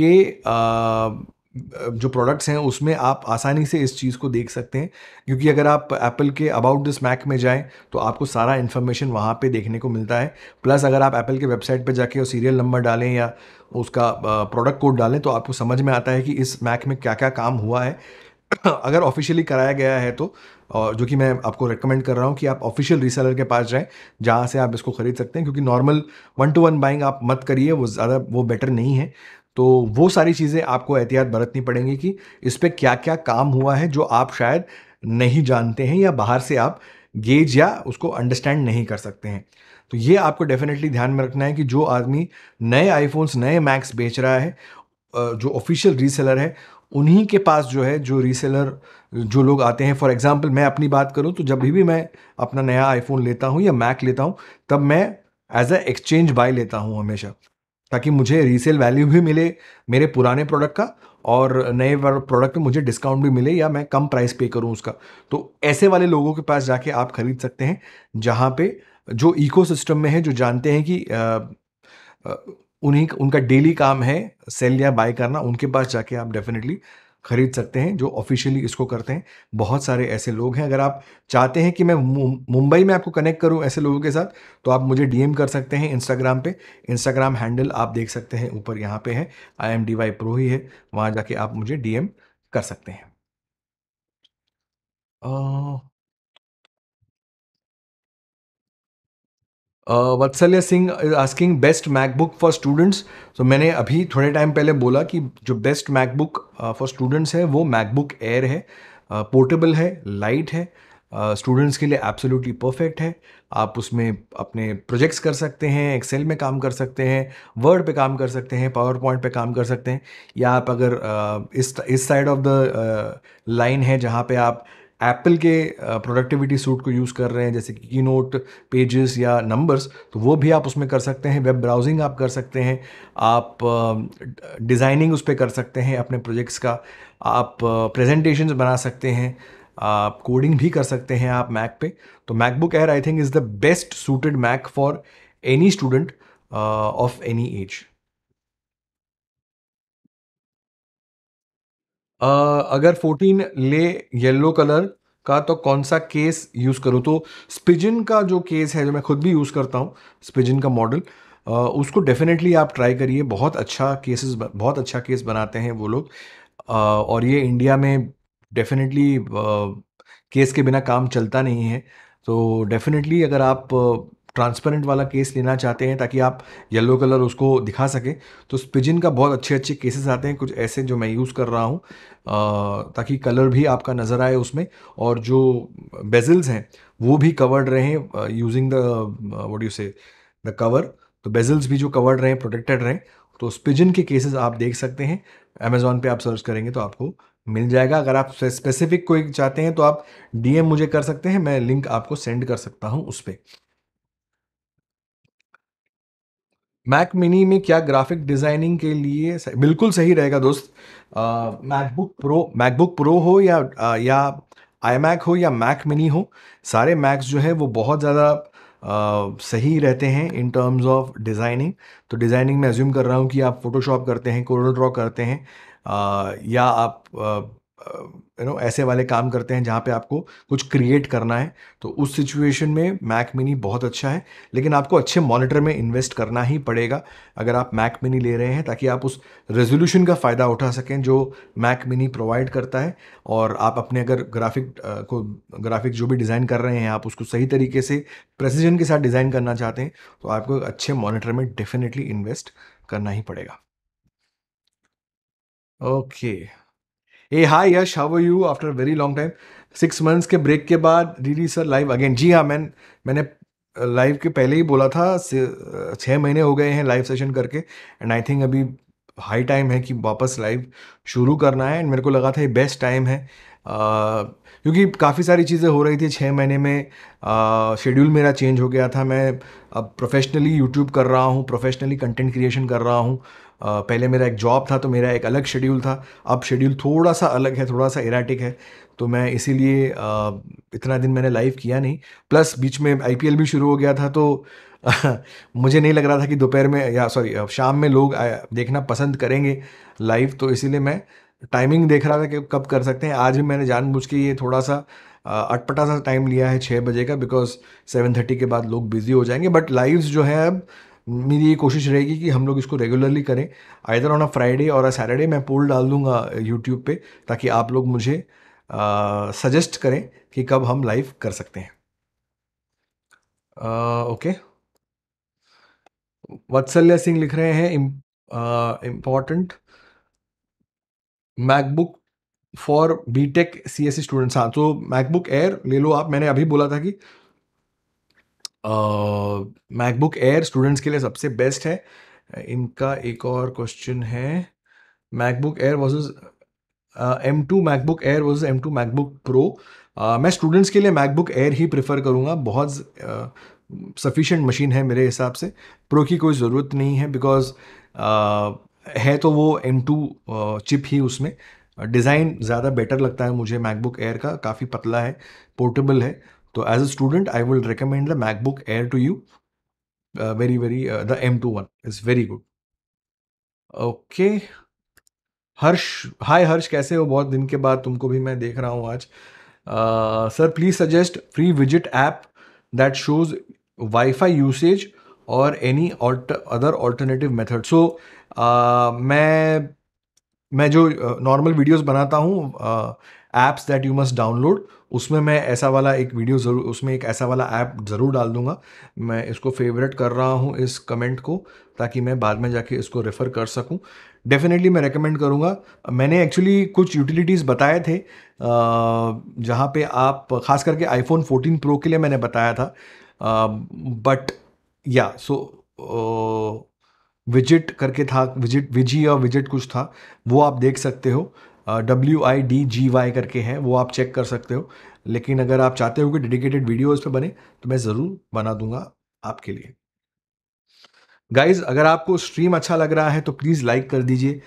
के आ, जो प्रोडक्ट्स हैं उसमें आप आसानी से इस चीज़ को देख सकते हैं क्योंकि अगर आप एप्पल के अबाउट दिस मैक में जाएं तो आपको सारा इन्फॉर्मेशन वहाँ पे देखने को मिलता है प्लस अगर आप एप्पल के वेबसाइट पे जाके और सीरियल नंबर डालें या उसका प्रोडक्ट कोड डालें तो आपको समझ में आता है कि इस मैक में क्या क्या काम हुआ है अगर ऑफिशियली कराया गया है तो और जो कि मैं आपको रेकमेंड कर रहा हूँ कि आप ऑफिशियल रीसेलर के पास जाएं जहाँ से आप इसको खरीद सकते हैं क्योंकि normal one to one buying आप मत करिए वो ज़्यादा वो बेटर नहीं है तो वो सारी चीज़ें आपको एहतियात बरतनी पड़ेंगी कि इस पर क्या क्या काम हुआ है जो आप शायद नहीं जानते हैं या बाहर से आप गेज या उसको अंडरस्टैंड नहीं कर सकते हैं तो ये आपको डेफिनेटली ध्यान में रखना है कि जो आदमी नए आईफोन्स नए मैक्स बेच रहा है जो ऑफिशियल रीसेलर है उन्हीं के पास जो है जो रीसेलर जो लोग आते हैं फॉर एग्जाम्पल मैं अपनी बात करूँ तो जब भी मैं अपना नया आईफोन लेता हूँ या मैक लेता हूँ तब मैं एज अ एक्सचेंज बाय लेता हूँ हमेशा ताकि मुझे रीसेल वैल्यू भी मिले मेरे पुराने प्रोडक्ट का और नए प्रोडक्ट में मुझे डिस्काउंट भी मिले या मैं कम प्राइस पे करूँ उसका तो ऐसे वाले लोगों के पास जाके आप खरीद सकते हैं जहाँ पे जो इकोसिस्टम में है जो जानते हैं कि आ, आ, उन्हीं उनका डेली काम है सेल या बाय करना उनके पास जाके आप डेफिनेटली खरीद सकते हैं जो ऑफिशियली इसको करते हैं बहुत सारे ऐसे लोग हैं अगर आप चाहते हैं कि मैं मुंबई में आपको कनेक्ट करूं ऐसे लोगों के साथ तो आप मुझे डीएम कर सकते हैं इंस्टाग्राम पे इंस्टाग्राम हैंडल आप देख सकते हैं ऊपर यहाँ पे है I M D Y pro ही है वहाँ जाके आप मुझे डीएम कर सकते हैं Vatsalya Singh is asking best MacBook for students तो मैंने अभी थोड़े टाइम पहले बोला कि जो बेस्ट मैकबुक फॉर स्टूडेंट्स है वो मैकबुक एयर है पोर्टेबल uh, है लाइट है स्टूडेंट्स uh, के लिए एब्सोल्युटली परफेक्ट है आप उसमें अपने प्रोजेक्ट्स कर सकते हैं एक्सेल में काम कर सकते हैं वर्ड पे काम कर सकते हैं पावर पॉइंट पे काम कर सकते हैं या आप अगर uh, इस इस साइड ऑफ द लाइन है जहाँ पे आप uh, एप्पल के प्रोडक्टिविटी सूट को यूज़ कर रहे हैं जैसे की नोट पेजेस या नंबर्स तो वो भी आप उसमें कर सकते हैं वेब ब्राउजिंग आप कर सकते हैं आप डिज़ाइनिंग उस पर कर सकते हैं अपने प्रोजेक्ट्स का आप प्रेजेंटेशन बना सकते हैं आप कोडिंग भी कर सकते हैं आप मैक पे तो MacBook Air I think is the best suited Mac for any student of any age अगर 14 ले येलो कलर का तो कौन सा केस यूज़ करूँ तो स्पिजिन का जो केस है जो मैं खुद भी यूज़ करता हूँ स्पिजिन का मॉडल उसको डेफिनेटली आप ट्राई करिए बहुत अच्छा केसेस बहुत अच्छा केस बनाते हैं वो लोग और ये इंडिया में डेफिनेटली केस के बिना काम चलता नहीं है तो डेफिनेटली अगर आप ट्रांसपेरेंट वाला केस लेना चाहते हैं ताकि आप येलो कलर उसको दिखा सकें तो स्पिजिन का बहुत अच्छे अच्छे केसेस आते हैं कुछ ऐसे जो मैं यूज़ कर रहा हूँ ताकि कलर भी आपका नज़र आए उसमें और जो बेजल्स हैं वो भी कवर्ड रहें using the what you say the cover तो बेजल्स भी जो कवर्ड रहें प्रोटेक्टेड रहें तो स्पिजिन के केसेस आप देख सकते हैं अमेजोन पे आप सर्च करेंगे तो आपको मिल जाएगा अगर आप स्पेसिफिक कोई चाहते हैं तो आप डीएम मुझे कर सकते हैं मैं लिंक आपको सेंड कर सकता हूँ उस पर मैक मिनी में क्या ग्राफिक डिज़ाइनिंग के लिए बिल्कुल सही रहेगा दोस्त मैकबुक प्रो मैकबुक प्रो हो या आ, या आई मैक हो या मैक मिनी हो सारे मैक्स जो है वो बहुत ज़्यादा सही रहते हैं इन टर्म्स ऑफ डिज़ाइनिंग तो डिज़ाइनिंग में एज्यूम कर रहा हूँ कि आप फोटोशॉप करते हैं कोरल ड्रॉ करते हैं आ, या आप आ, यू नो ऐसे वाले काम करते हैं जहाँ पे आपको कुछ क्रिएट करना है तो उस सिचुएशन में मैक मिनी बहुत अच्छा है लेकिन आपको अच्छे मॉनिटर में इन्वेस्ट करना ही पड़ेगा अगर आप मैक मिनी ले रहे हैं ताकि आप उस रेजोल्यूशन का फ़ायदा उठा सकें जो मैक मिनी प्रोवाइड करता है और आप अपने अगर ग्राफिक को ग्राफिक जो भी डिज़ाइन कर रहे हैं आप उसको सही तरीके से प्रेसिजन के साथ डिज़ाइन करना चाहते हैं तो आपको अच्छे मॉनिटर में डेफिनेटली इन्वेस्ट करना ही पड़ेगा okay okay. Hey hi Yash how are you after very long time six months के ब्रेक के बाद डी सर लाइव अगेन जी हाँ मैन मैंने लाइव के पहले ही बोला था छः महीने हो गए हैं लाइव सेशन करके एंड आई थिंक अभी हाई टाइम है कि वापस लाइव शुरू करना है एंड मेरे को लगा था ये बेस्ट टाइम है क्योंकि काफ़ी सारी चीज़ें हो रही थी छः महीने में शेड्यूल मेरा चेंज हो गया था मैं अब प्रोफेशनली यूट्यूब कर रहा हूँ प्रोफेशनली कंटेंट क्रिएशन कर रहा हूँ पहले मेरा एक जॉब था तो मेरा एक अलग शेड्यूल था अब शेड्यूल थोड़ा सा अलग है थोड़ा सा इराटिक है तो मैं इसीलिए इतना दिन मैंने लाइव किया नहीं प्लस बीच में आई भी शुरू हो गया था तो मुझे नहीं लग रहा था कि दोपहर में या सॉरी शाम में लोग देखना पसंद करेंगे लाइव तो इसीलिए मैं टाइमिंग देख रहा था कि कब कर सकते हैं आज भी मैंने जानबूझ के ये थोड़ा सा अटपटा सा टाइम लिया है छः बजे का बिकॉज सेवन थर्टी के बाद लोग बिज़ी हो जाएंगे बट लाइव्स जो है अब मेरी ये कोशिश रहेगी कि हम लोग इसको रेगुलरली करें आइदर ऑन अ फ्राइडे और अ सैटरडे मैं पोल डाल दूंगा यूट्यूब uh, पे ताकि आप लोग मुझे सजेस्ट uh, करें कि कब हम लाइव कर सकते हैं ओके uh, वत्सल्य सिंह लिख रहे हैं important MacBook for B tech C students हाँ तो मैकबुक एयर ले लो आप मैंने अभी बोला था कि मैकबुक एयर स्टूडेंट्स के लिए सबसे बेस्ट है इनका एक और क्वेश्चन है MacBook Air versus M two MacBook Air versus M two MacBook Pro मैं स्टूडेंट्स के लिए मैकबुक एयर ही प्रेफर करूँगा बहुत सफिशेंट uh, मशीन है मेरे हिसाब से प्रो की कोई ज़रूरत नहीं है बिकॉज uh, है तो वो एम टू चिप ही उसमें डिज़ाइन ज़्यादा बेटर लगता है मुझे मैकबुक एयर का काफ़ी पतला है पोर्टेबल है तो as a student I will recommend the MacBook Air to you very very the M two one is very good okay Harsh hi Harsh कैसे हो बहुत दिन के बाद तुमको भी मैं देख रहा हूँ आज sir please suggest free visit app that shows wifi usage और any other alternative method so मैं मैं जो नॉर्मल uh, वीडियोस बनाता हूँ apps that you must download उसमें मैं ऐसा वाला एक वीडियो ज़रूर उसमें एक ऐसा वाला ऐप ज़रूर डाल दूंगा मैं इसको फेवरेट कर रहा हूँ इस कमेंट को ताकि मैं बाद में जाके इसको रेफ़र कर सकूँ डेफिनेटली मैं रेकमेंड करूँगा मैंने एक्चुअली कुछ यूटिलिटीज़ बताए थे जहाँ पे आप ख़ास करके आईफोन 14 प्रो के लिए मैंने बताया था बट या सो विजिट करके था विजिट विजी या विजिट कुछ था वो आप देख सकते हो W I D G Y करके हैं वो आप चेक कर सकते हो लेकिन अगर आप चाहते हो कि डेडिकेटेड वीडियो इस पर बने तो मैं ज़रूर बना दूंगा आपके लिए गाइज अगर आपको स्ट्रीम अच्छा लग रहा है तो प्लीज़ लाइक कर दीजिए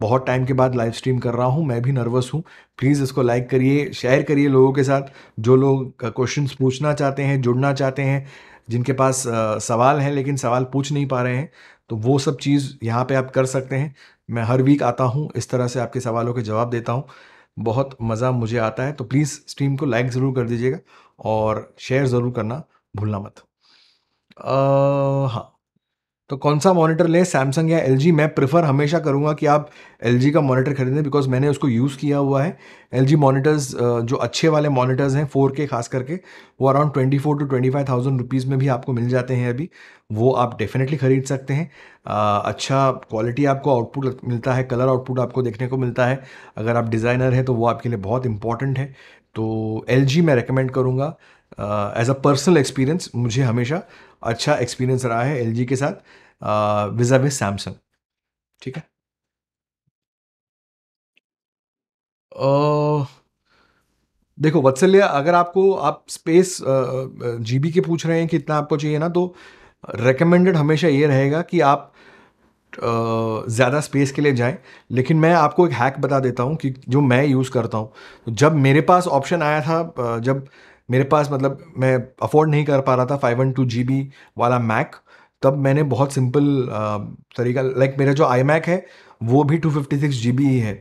बहुत टाइम के बाद लाइव स्ट्रीम कर रहा हूँ मैं भी नर्वस हूँ प्लीज़ इसको लाइक करिए शेयर करिए लोगों के साथ जो लोग क्वेश्चन पूछना चाहते हैं जुड़ना चाहते हैं जिनके पास सवाल हैं लेकिन सवाल पूछ नहीं पा रहे हैं तो वो सब चीज़ यहाँ पे आप कर सकते हैं मैं हर वीक आता हूँ इस तरह से आपके सवालों के जवाब देता हूँ बहुत मज़ा मुझे आता है तो प्लीज़ स्ट्रीम को लाइक ज़रूर कर दीजिएगा और शेयर ज़रूर करना भूलना मत आ, हाँ तो कौन सा मॉनिटर लें सैमसंग या एल मैं प्रेफर हमेशा करूँगा कि आप एल का मॉनिटर खरीदें बिकॉज मैंने उसको यूज़ किया हुआ है एल जी मोनिटर्स जो अच्छे वाले मॉनिटर्स हैं फोर के खास करके वो around twenty four to twenty five thousand rupees में भी आपको मिल जाते हैं अभी वो आप डेफिनेटली ख़रीद सकते हैं अच्छा क्वालिटी आपको आउटपुट मिलता है कलर आउटपुट आपको देखने को मिलता है अगर आप डिज़ाइनर हैं तो वो आपके लिए बहुत इंपॉर्टेंट है तो एल मैं रिकमेंड करूँगा एज अ पर्सनल एक्सपीरियंस मुझे हमेशा अच्छा एक्सपीरियंस रहा है एल के साथ विजा विज सैमसंग ठीक है ओ, देखो वत्सल्य अगर आपको आप स्पेस जीबी के पूछ रहे हैं कितना आपको चाहिए ना तो रेकमेंडेड हमेशा ये रहेगा कि आप ज़्यादा स्पेस के लिए जाएं लेकिन मैं आपको एक हैक बता देता हूँ कि जो मैं यूज़ करता हूँ जब मेरे पास ऑप्शन आया था जब मेरे पास मतलब मैं अफोर्ड नहीं कर पा रहा था five one two G B वाला मैक तब मैंने बहुत सिंपल तरीका लाइक मेरा जो आई मैक है वो भी two fifty six G B ही है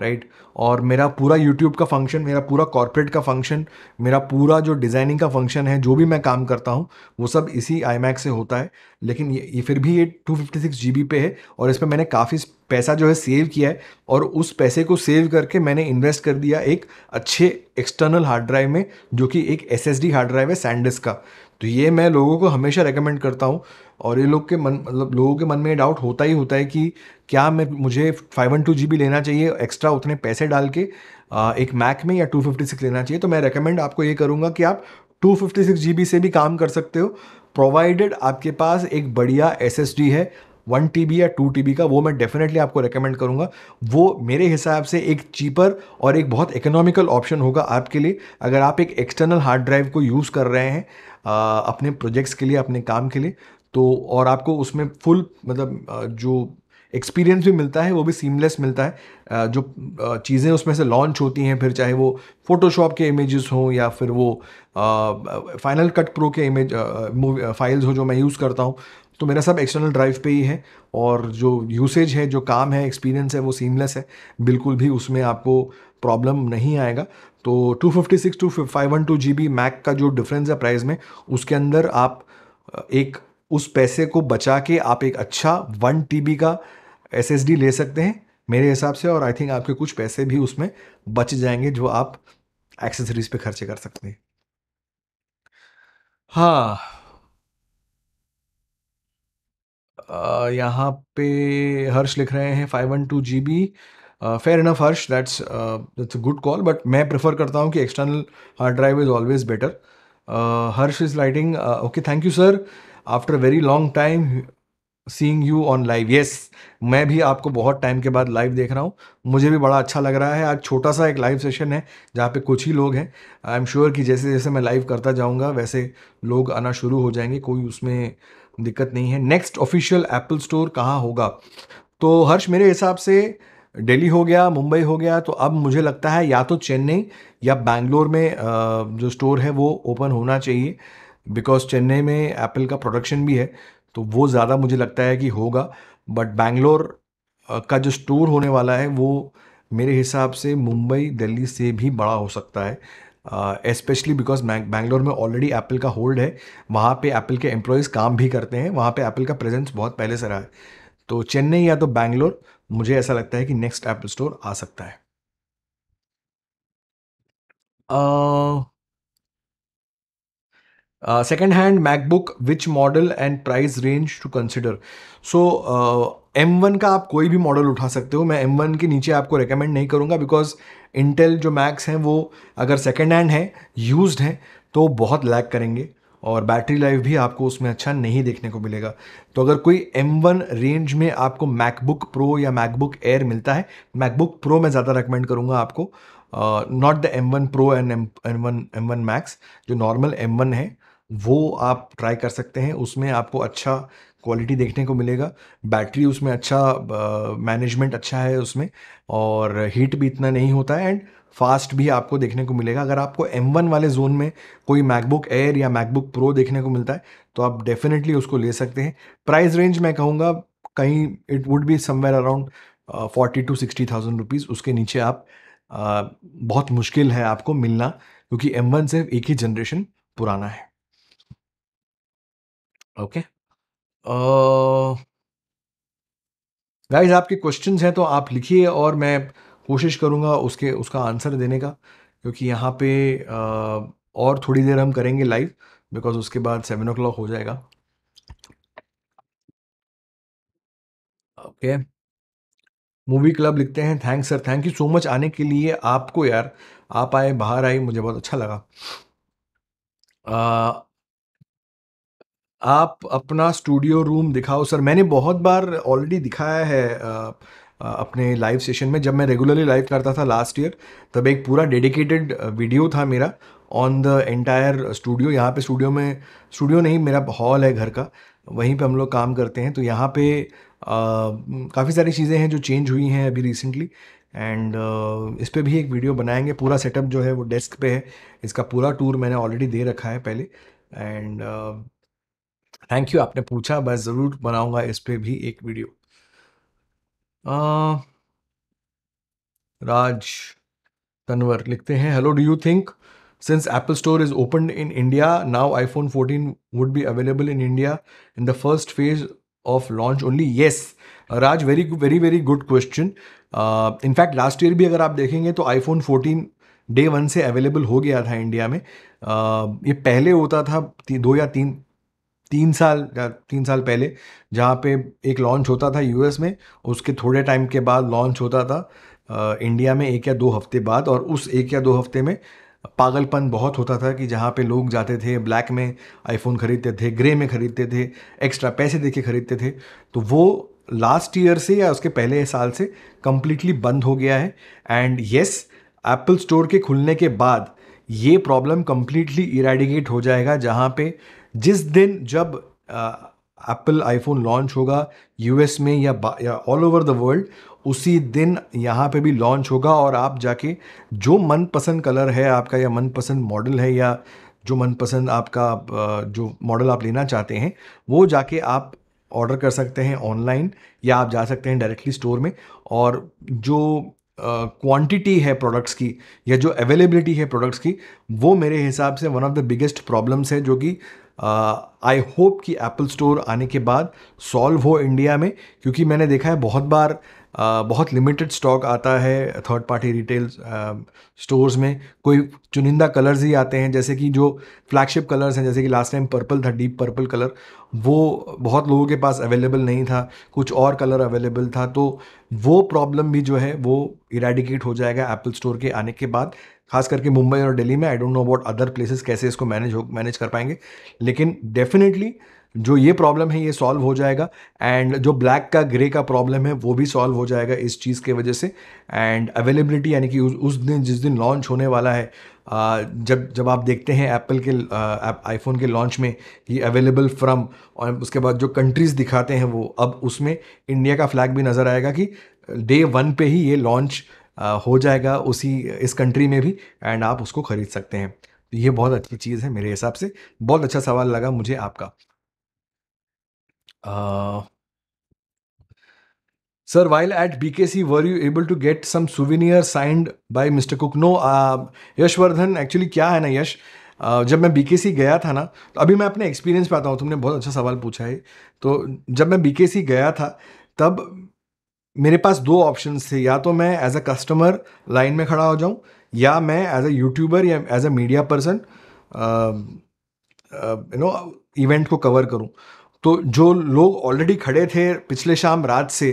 राइट और मेरा पूरा यूट्यूब का फंक्शन मेरा पूरा कॉरपोरेट का फंक्शन मेरा पूरा जो डिज़ाइनिंग का फंक्शन है जो भी मैं काम करता हूँ वो सब इसी आई से होता है लेकिन ये, ये फिर भी ये टू फिफ्टी पे है और इस पर मैंने काफ़ी पैसा जो है सेव किया है और उस पैसे को सेव करके मैंने इन्वेस्ट कर दिया एक अच्छे एक्सटर्नल हार्ड ड्राइव में जो कि एक एस हार्ड ड्राइव है सैंडिस का तो ये मैं लोगों को हमेशा रेकमेंड करता हूँ और ये लोग के मन मतलब लोगों के मन में ये डाउट होता ही होता है कि क्या मैं मुझे five one two G B लेना चाहिए एक्स्ट्रा उतने पैसे डाल के एक मैक में या टू फिफ्टी सिक्स लेना चाहिए तो मैं रिकमेंड आपको ये करूँगा कि आप two fifty six G B से भी काम कर सकते हो प्रोवाइडेड आपके पास एक बढ़िया एस एस डी है वन टी बी या टू टी बी का वो मैं डेफिनेटली आपको रिकमेंड करूँगा वो मेरे हिसाब से एक चीपर और एक बहुत इकोनॉमिकल ऑप्शन होगा आपके लिए अगर आप एक एक्सटर्नल हार्ड ड्राइव को यूज़ कर रहे हैं आ, अपने प्रोजेक्ट्स के लिए अपने काम के लिए तो और आपको उसमें फुल मतलब जो एक्सपीरियंस भी मिलता है वो भी सीमलेस मिलता है जो चीज़ें उसमें से लॉन्च होती हैं फिर चाहे वो फोटोशॉप के इमेजेस हों या फिर वो फाइनल कट प्रो के इमेज फाइल्स हो जो मैं यूज़ करता हूँ तो मेरा सब एक्सटर्नल ड्राइव पे ही है और जो यूसेज है जो काम है एक्सपीरियंस है वो सीमलेस है बिल्कुल भी उसमें आपको प्रॉब्लम नहीं आएगा तो 256 two five one G B Mac का जो डिफरेंस है प्राइस में उसके अंदर आप एक उस पैसे को बचा के आप एक अच्छा वन टी का एस ले सकते हैं मेरे हिसाब से और आई थिंक आपके कुछ पैसे भी उसमें बच जाएंगे जो आप एक्सेसरीज पे खर्चे कर सकते हैं हाँ यहाँ पे हर्ष लिख रहे हैं five one two G B fair enough Harsh that's that's a good call but मैं प्रेफर करता हूँ कि external hard drive is always better Harsh is writing okay thank you sir after very long time seeing you on live yes मैं भी आपको बहुत time के बाद लाइव देख रहा हूँ मुझे भी बड़ा अच्छा लग रहा है आज छोटा सा एक लाइव सेशन है जहाँ पे कुछ ही लोग हैं आई एम श्योर कि जैसे जैसे मैं लाइव करता जाऊँगा वैसे लोग आना शुरू हो जाएंगे कोई उसमें दिक्कत नहीं है नेक्स्ट ऑफिशियल एप्पल स्टोर कहाँ होगा तो हर्ष मेरे हिसाब से दिल्ली हो गया मुंबई हो गया तो अब मुझे लगता है या तो चेन्नई या बैंगलोर में जो स्टोर है वो ओपन होना चाहिए बिकॉज चेन्नई में एप्पल का प्रोडक्शन भी है तो वो ज़्यादा मुझे लगता है कि होगा बट बैंगलोर का जो स्टोर होने वाला है वो मेरे हिसाब से मुंबई दिल्ली से भी बड़ा हो सकता है स्पेशली बिकॉज बैंगलोर में ऑलरेडी एप्पल का होल्ड है वहाँ पे एप्पल के एम्प्लॉयज़ काम भी करते हैं वहाँ पे एप्पल का प्रेजेंस बहुत पहले से रहा है तो चेन्नई या तो बैंगलोर मुझे ऐसा लगता है कि नेक्स्ट एप्पल स्टोर आ सकता है uh... second hand MacBook which model and price range to consider so M one का आप कोई भी मॉडल उठा सकते हो मैं एम वन के नीचे आपको रिकमेंड नहीं करूँगा बिकॉज इंटेल जो मैक्स हैं वो अगर सेकेंड हैंड है यूज हैं तो बहुत लैक करेंगे और बैटरी लाइफ भी आपको उसमें अच्छा नहीं देखने को मिलेगा तो अगर कोई M1 रेंज में आपको मैकबुक प्रो या मैकबुक एयर मिलता है मैकबुक प्रो मैं ज़्यादा रिकमेंड करूँगा आपको not the M1 pro and M M one M one Max जो नॉर्मल M1 है वो आप ट्राई कर सकते हैं उसमें आपको अच्छा क्वालिटी देखने को मिलेगा बैटरी उसमें अच्छा मैनेजमेंट अच्छा है उसमें और हीट भी इतना नहीं होता है एंड फास्ट भी आपको देखने को मिलेगा अगर आपको M1 वाले जोन में कोई मैकबुक एयर या मैकबुक प्रो देखने को मिलता है तो आप डेफिनेटली उसको ले सकते हैं प्राइस रेंज मैं कहूँगा कहीं it would be somewhere around forty to sixty thousand rupees उसके नीचे आप uh, बहुत मुश्किल है आपको मिलना क्योंकि M1 सिर्फ एक ही जनरेशन पुराना है ओके गाइज आपके क्वेश्चंस हैं तो आप लिखिए और मैं कोशिश करूँगा उसके उसका आंसर देने का क्योंकि यहाँ पे uh, और थोड़ी देर हम करेंगे लाइव बिकॉज उसके बाद सेवन ओ हो जाएगा ओके मूवी क्लब लिखते हैं thanks sir thank you so much आने के लिए आपको यार आप आए बाहर आए मुझे बहुत अच्छा लगा आप अपना स्टूडियो रूम दिखाओ सर मैंने बहुत बार ऑलरेडी दिखाया है अपने लाइव सेशन में जब मैं रेगुलरली लाइव करता था लास्ट ईयर तब एक पूरा डेडिकेटेड वीडियो था मेरा ऑन द एंटायर स्टूडियो यहाँ पे स्टूडियो में स्टूडियो नहीं मेरा हॉल है घर का वहीं पे हम लोग काम करते हैं तो यहाँ पे काफ़ी सारी चीज़ें हैं जो चेंज हुई हैं अभी रिसेंटली एंड uh, इस पर भी एक वीडियो बनाएंगे पूरा सेटअप जो है वो डेस्क पे है इसका पूरा टूर मैंने ऑलरेडी दे रखा है पहले एंड थैंक यू आपने पूछा मैं ज़रूर बनाऊंगा इस पर भी एक वीडियो आ, राज तनवर लिखते हैं hello do you think since Apple store is open in India now iPhone 14 would be available in India in the first phase of launch only yes Raj very very very good question in fact last year भी अगर आप देखेंगे तो iPhone 14 day one से available हो गया था India में uh, ये पहले होता था दो या तीन तीन साल तीन साल पहले जहाँ पे एक लॉन्च होता था यूएस में उसके थोड़े टाइम के बाद लॉन्च होता था इंडिया में एक या दो हफ्ते बाद और उस एक या दो हफ्ते में पागलपन बहुत होता था कि जहाँ पे लोग जाते थे ब्लैक में आईफोन ख़रीदते थे ग्रे में ख़रीदते थे एक्स्ट्रा पैसे दे के ख़रीदते थे तो वो लास्ट ईयर से या उसके पहले साल से कम्प्लीटली बंद हो गया है एंड येस एप्पल स्टोर के खुलने के बाद ये प्रॉब्लम कम्प्लीटली इरेडिकेट हो जाएगा जहाँ पे जिस दिन जब एप्पल आईफोन लॉन्च होगा यूएस में या ऑल ओवर द वर्ल्ड उसी दिन यहाँ पे भी लॉन्च होगा और आप जाके जो मनपसंद कलर है आपका या मनपसंद मॉडल है या जो मनपसंद आपका जो मॉडल आप लेना चाहते हैं वो जाके आप ऑर्डर कर सकते हैं ऑनलाइन या आप जा सकते हैं डायरेक्टली स्टोर में और जो क्वांटिटी uh, है प्रोडक्ट्स की या जो अवेलेबिलिटी है प्रोडक्ट्स की वो मेरे हिसाब से one of the biggest problems है जो कि आई होप कि एप्पल स्टोर आने के बाद सॉल्व हो इंडिया में क्योंकि मैंने देखा है बहुत बार बहुत लिमिटेड स्टॉक आता है थर्ड पार्टी रिटेल स्टोर्स में कोई चुनिंदा कलर्स ही आते हैं जैसे कि जो फ्लैगशिप कलर्स हैं जैसे कि लास्ट टाइम पर्पल था डीप पर्पल कलर वो बहुत लोगों के पास अवेलेबल नहीं था कुछ और कलर अवेलेबल था तो वो प्रॉब्लम भी जो है वो इरेडिकेट हो जाएगा एप्पल स्टोर के आने के बाद खास करके मुंबई और दिल्ली में I don't know about other places कैसे इसको मैनेज हो मैनेज कर पाएंगे लेकिन डेफिनेटली जो ये प्रॉब्लम है ये सॉल्व हो जाएगा एंड जो ब्लैक का ग्रे का प्रॉब्लम है वो भी सॉल्व हो जाएगा इस चीज़ के वजह से एंड अवेलेबिलिटी यानी कि उस दिन जिस दिन लॉन्च होने वाला है जब जब आप देखते हैं एप्पल के आईफोन के लॉन्च में ये अवेलेबल फ्रॉम और उसके बाद जो कंट्रीज़ दिखाते हैं वो अब उसमें इंडिया का फ्लैग भी नज़र आएगा कि डे वन पे ही ये लॉन्च हो जाएगा उसी इस कंट्री में भी एंड आप उसको ख़रीद सकते हैं तो ये बहुत अच्छी चीज़ है मेरे हिसाब से बहुत अच्छा सवाल लगा मुझे आपका sir while at B K C were you able to get some souvenir signed by mister Cook? No, Yashvardhan uh, actually क्या है ना यश uh, जब मैं सी गया था ना तो अभी मैं अपने एक्सपीरियंस पे आता हूँ तुमने बहुत अच्छा सवाल पूछा है तो जब मैं सी गया था तब मेरे पास दो ऑप्शन थे या तो मैं एज अ कस्टमर लाइन में खड़ा हो जाऊँ या मैं एज अ यूट्यूबर या as a media person you know event को कवर करूँ तो जो लोग ऑलरेडी खड़े थे पिछले शाम रात से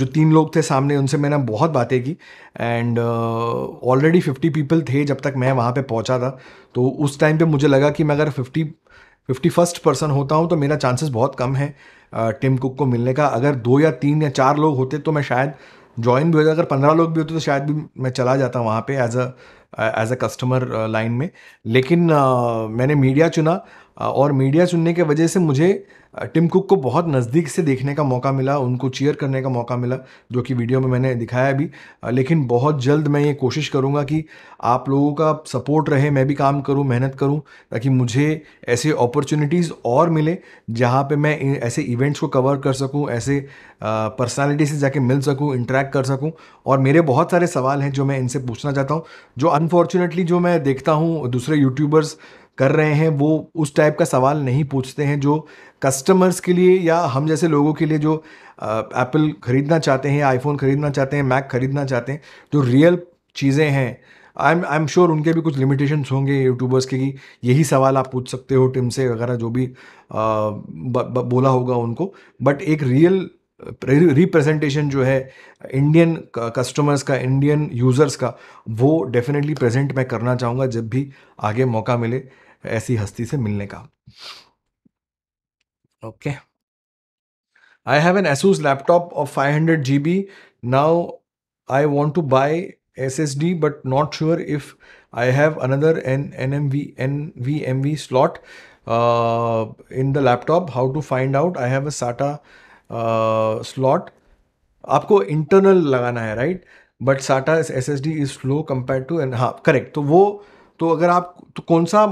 जो तीन लोग थे सामने उनसे मैंने बहुत बातें की एंड ऑलरेडी फिफ्टी पीपल थे जब तक मैं वहाँ पे पहुँचा था तो उस टाइम पे मुझे लगा कि मैं अगर फिफ्टी फिफ्टी फर्स्ट पर्सन होता हूँ तो मेरा चांसेस बहुत कम है टिम कुक को मिलने का अगर दो या तीन या चार लोग होते तो मैं शायद ज्वाइन भी होता अगर पंद्रह लोग भी होते तो शायद भी मैं चला जाता वहाँ पे as a as a customer line में लेकिन uh, मैंने मीडिया चुना और मीडिया चुनने के वजह से मुझे टिम कुक को बहुत नज़दीक से देखने का मौका मिला उनको चीयर करने का मौका मिला जो कि वीडियो में मैंने दिखाया भी लेकिन बहुत जल्द मैं ये कोशिश करूँगा कि आप लोगों का सपोर्ट रहे मैं भी काम करूँ मेहनत करूँ ताकि मुझे ऐसे अपॉर्चुनिटीज़ और मिले जहाँ पे मैं ऐसे इवेंट्स को कवर कर सकूँ ऐसे पर्सनैलिटी से जाके मिल सकूँ इंटरेक्ट कर सकूँ और मेरे बहुत सारे सवाल हैं जो मैं इनसे पूछना चाहता हूँ जो अनफॉर्चुनेटली जो मैं देखता हूँ दूसरे यूट्यूबर्स कर रहे हैं वो उस टाइप का सवाल नहीं पूछते हैं जो कस्टमर्स के लिए या हम जैसे लोगों के लिए जो एप्पल ख़रीदना चाहते हैं आईफोन ख़रीदना चाहते हैं मैक ख़रीदना चाहते हैं जो रियल चीज़ें हैं I am I am sure उनके भी कुछ लिमिटेशंस होंगे यूट्यूबर्स के कि यही सवाल आप पूछ सकते हो टिम से वगैरह जो भी आ, ब, ब, बोला होगा उनको बट एक रियल रिप्रेजेंटेशन जो है इंडियन कस्टमर्स का इंडियन यूज़र्स का वो डेफिनेटली प्रेजेंट मैं करना चाहूँगा जब भी आगे मौका मिले ऐसी हस्ती से मिलने का okay I have an Asus laptop of five hundred G B now I want to buy S S D but not sure if I have another N N M V N V M V slot in the laptop how to find out I have a SATA slot आपको internal लगाना है right but SATA S S D is slow compare to N हाँ correct तो वो तो अगर आप तो कौन सा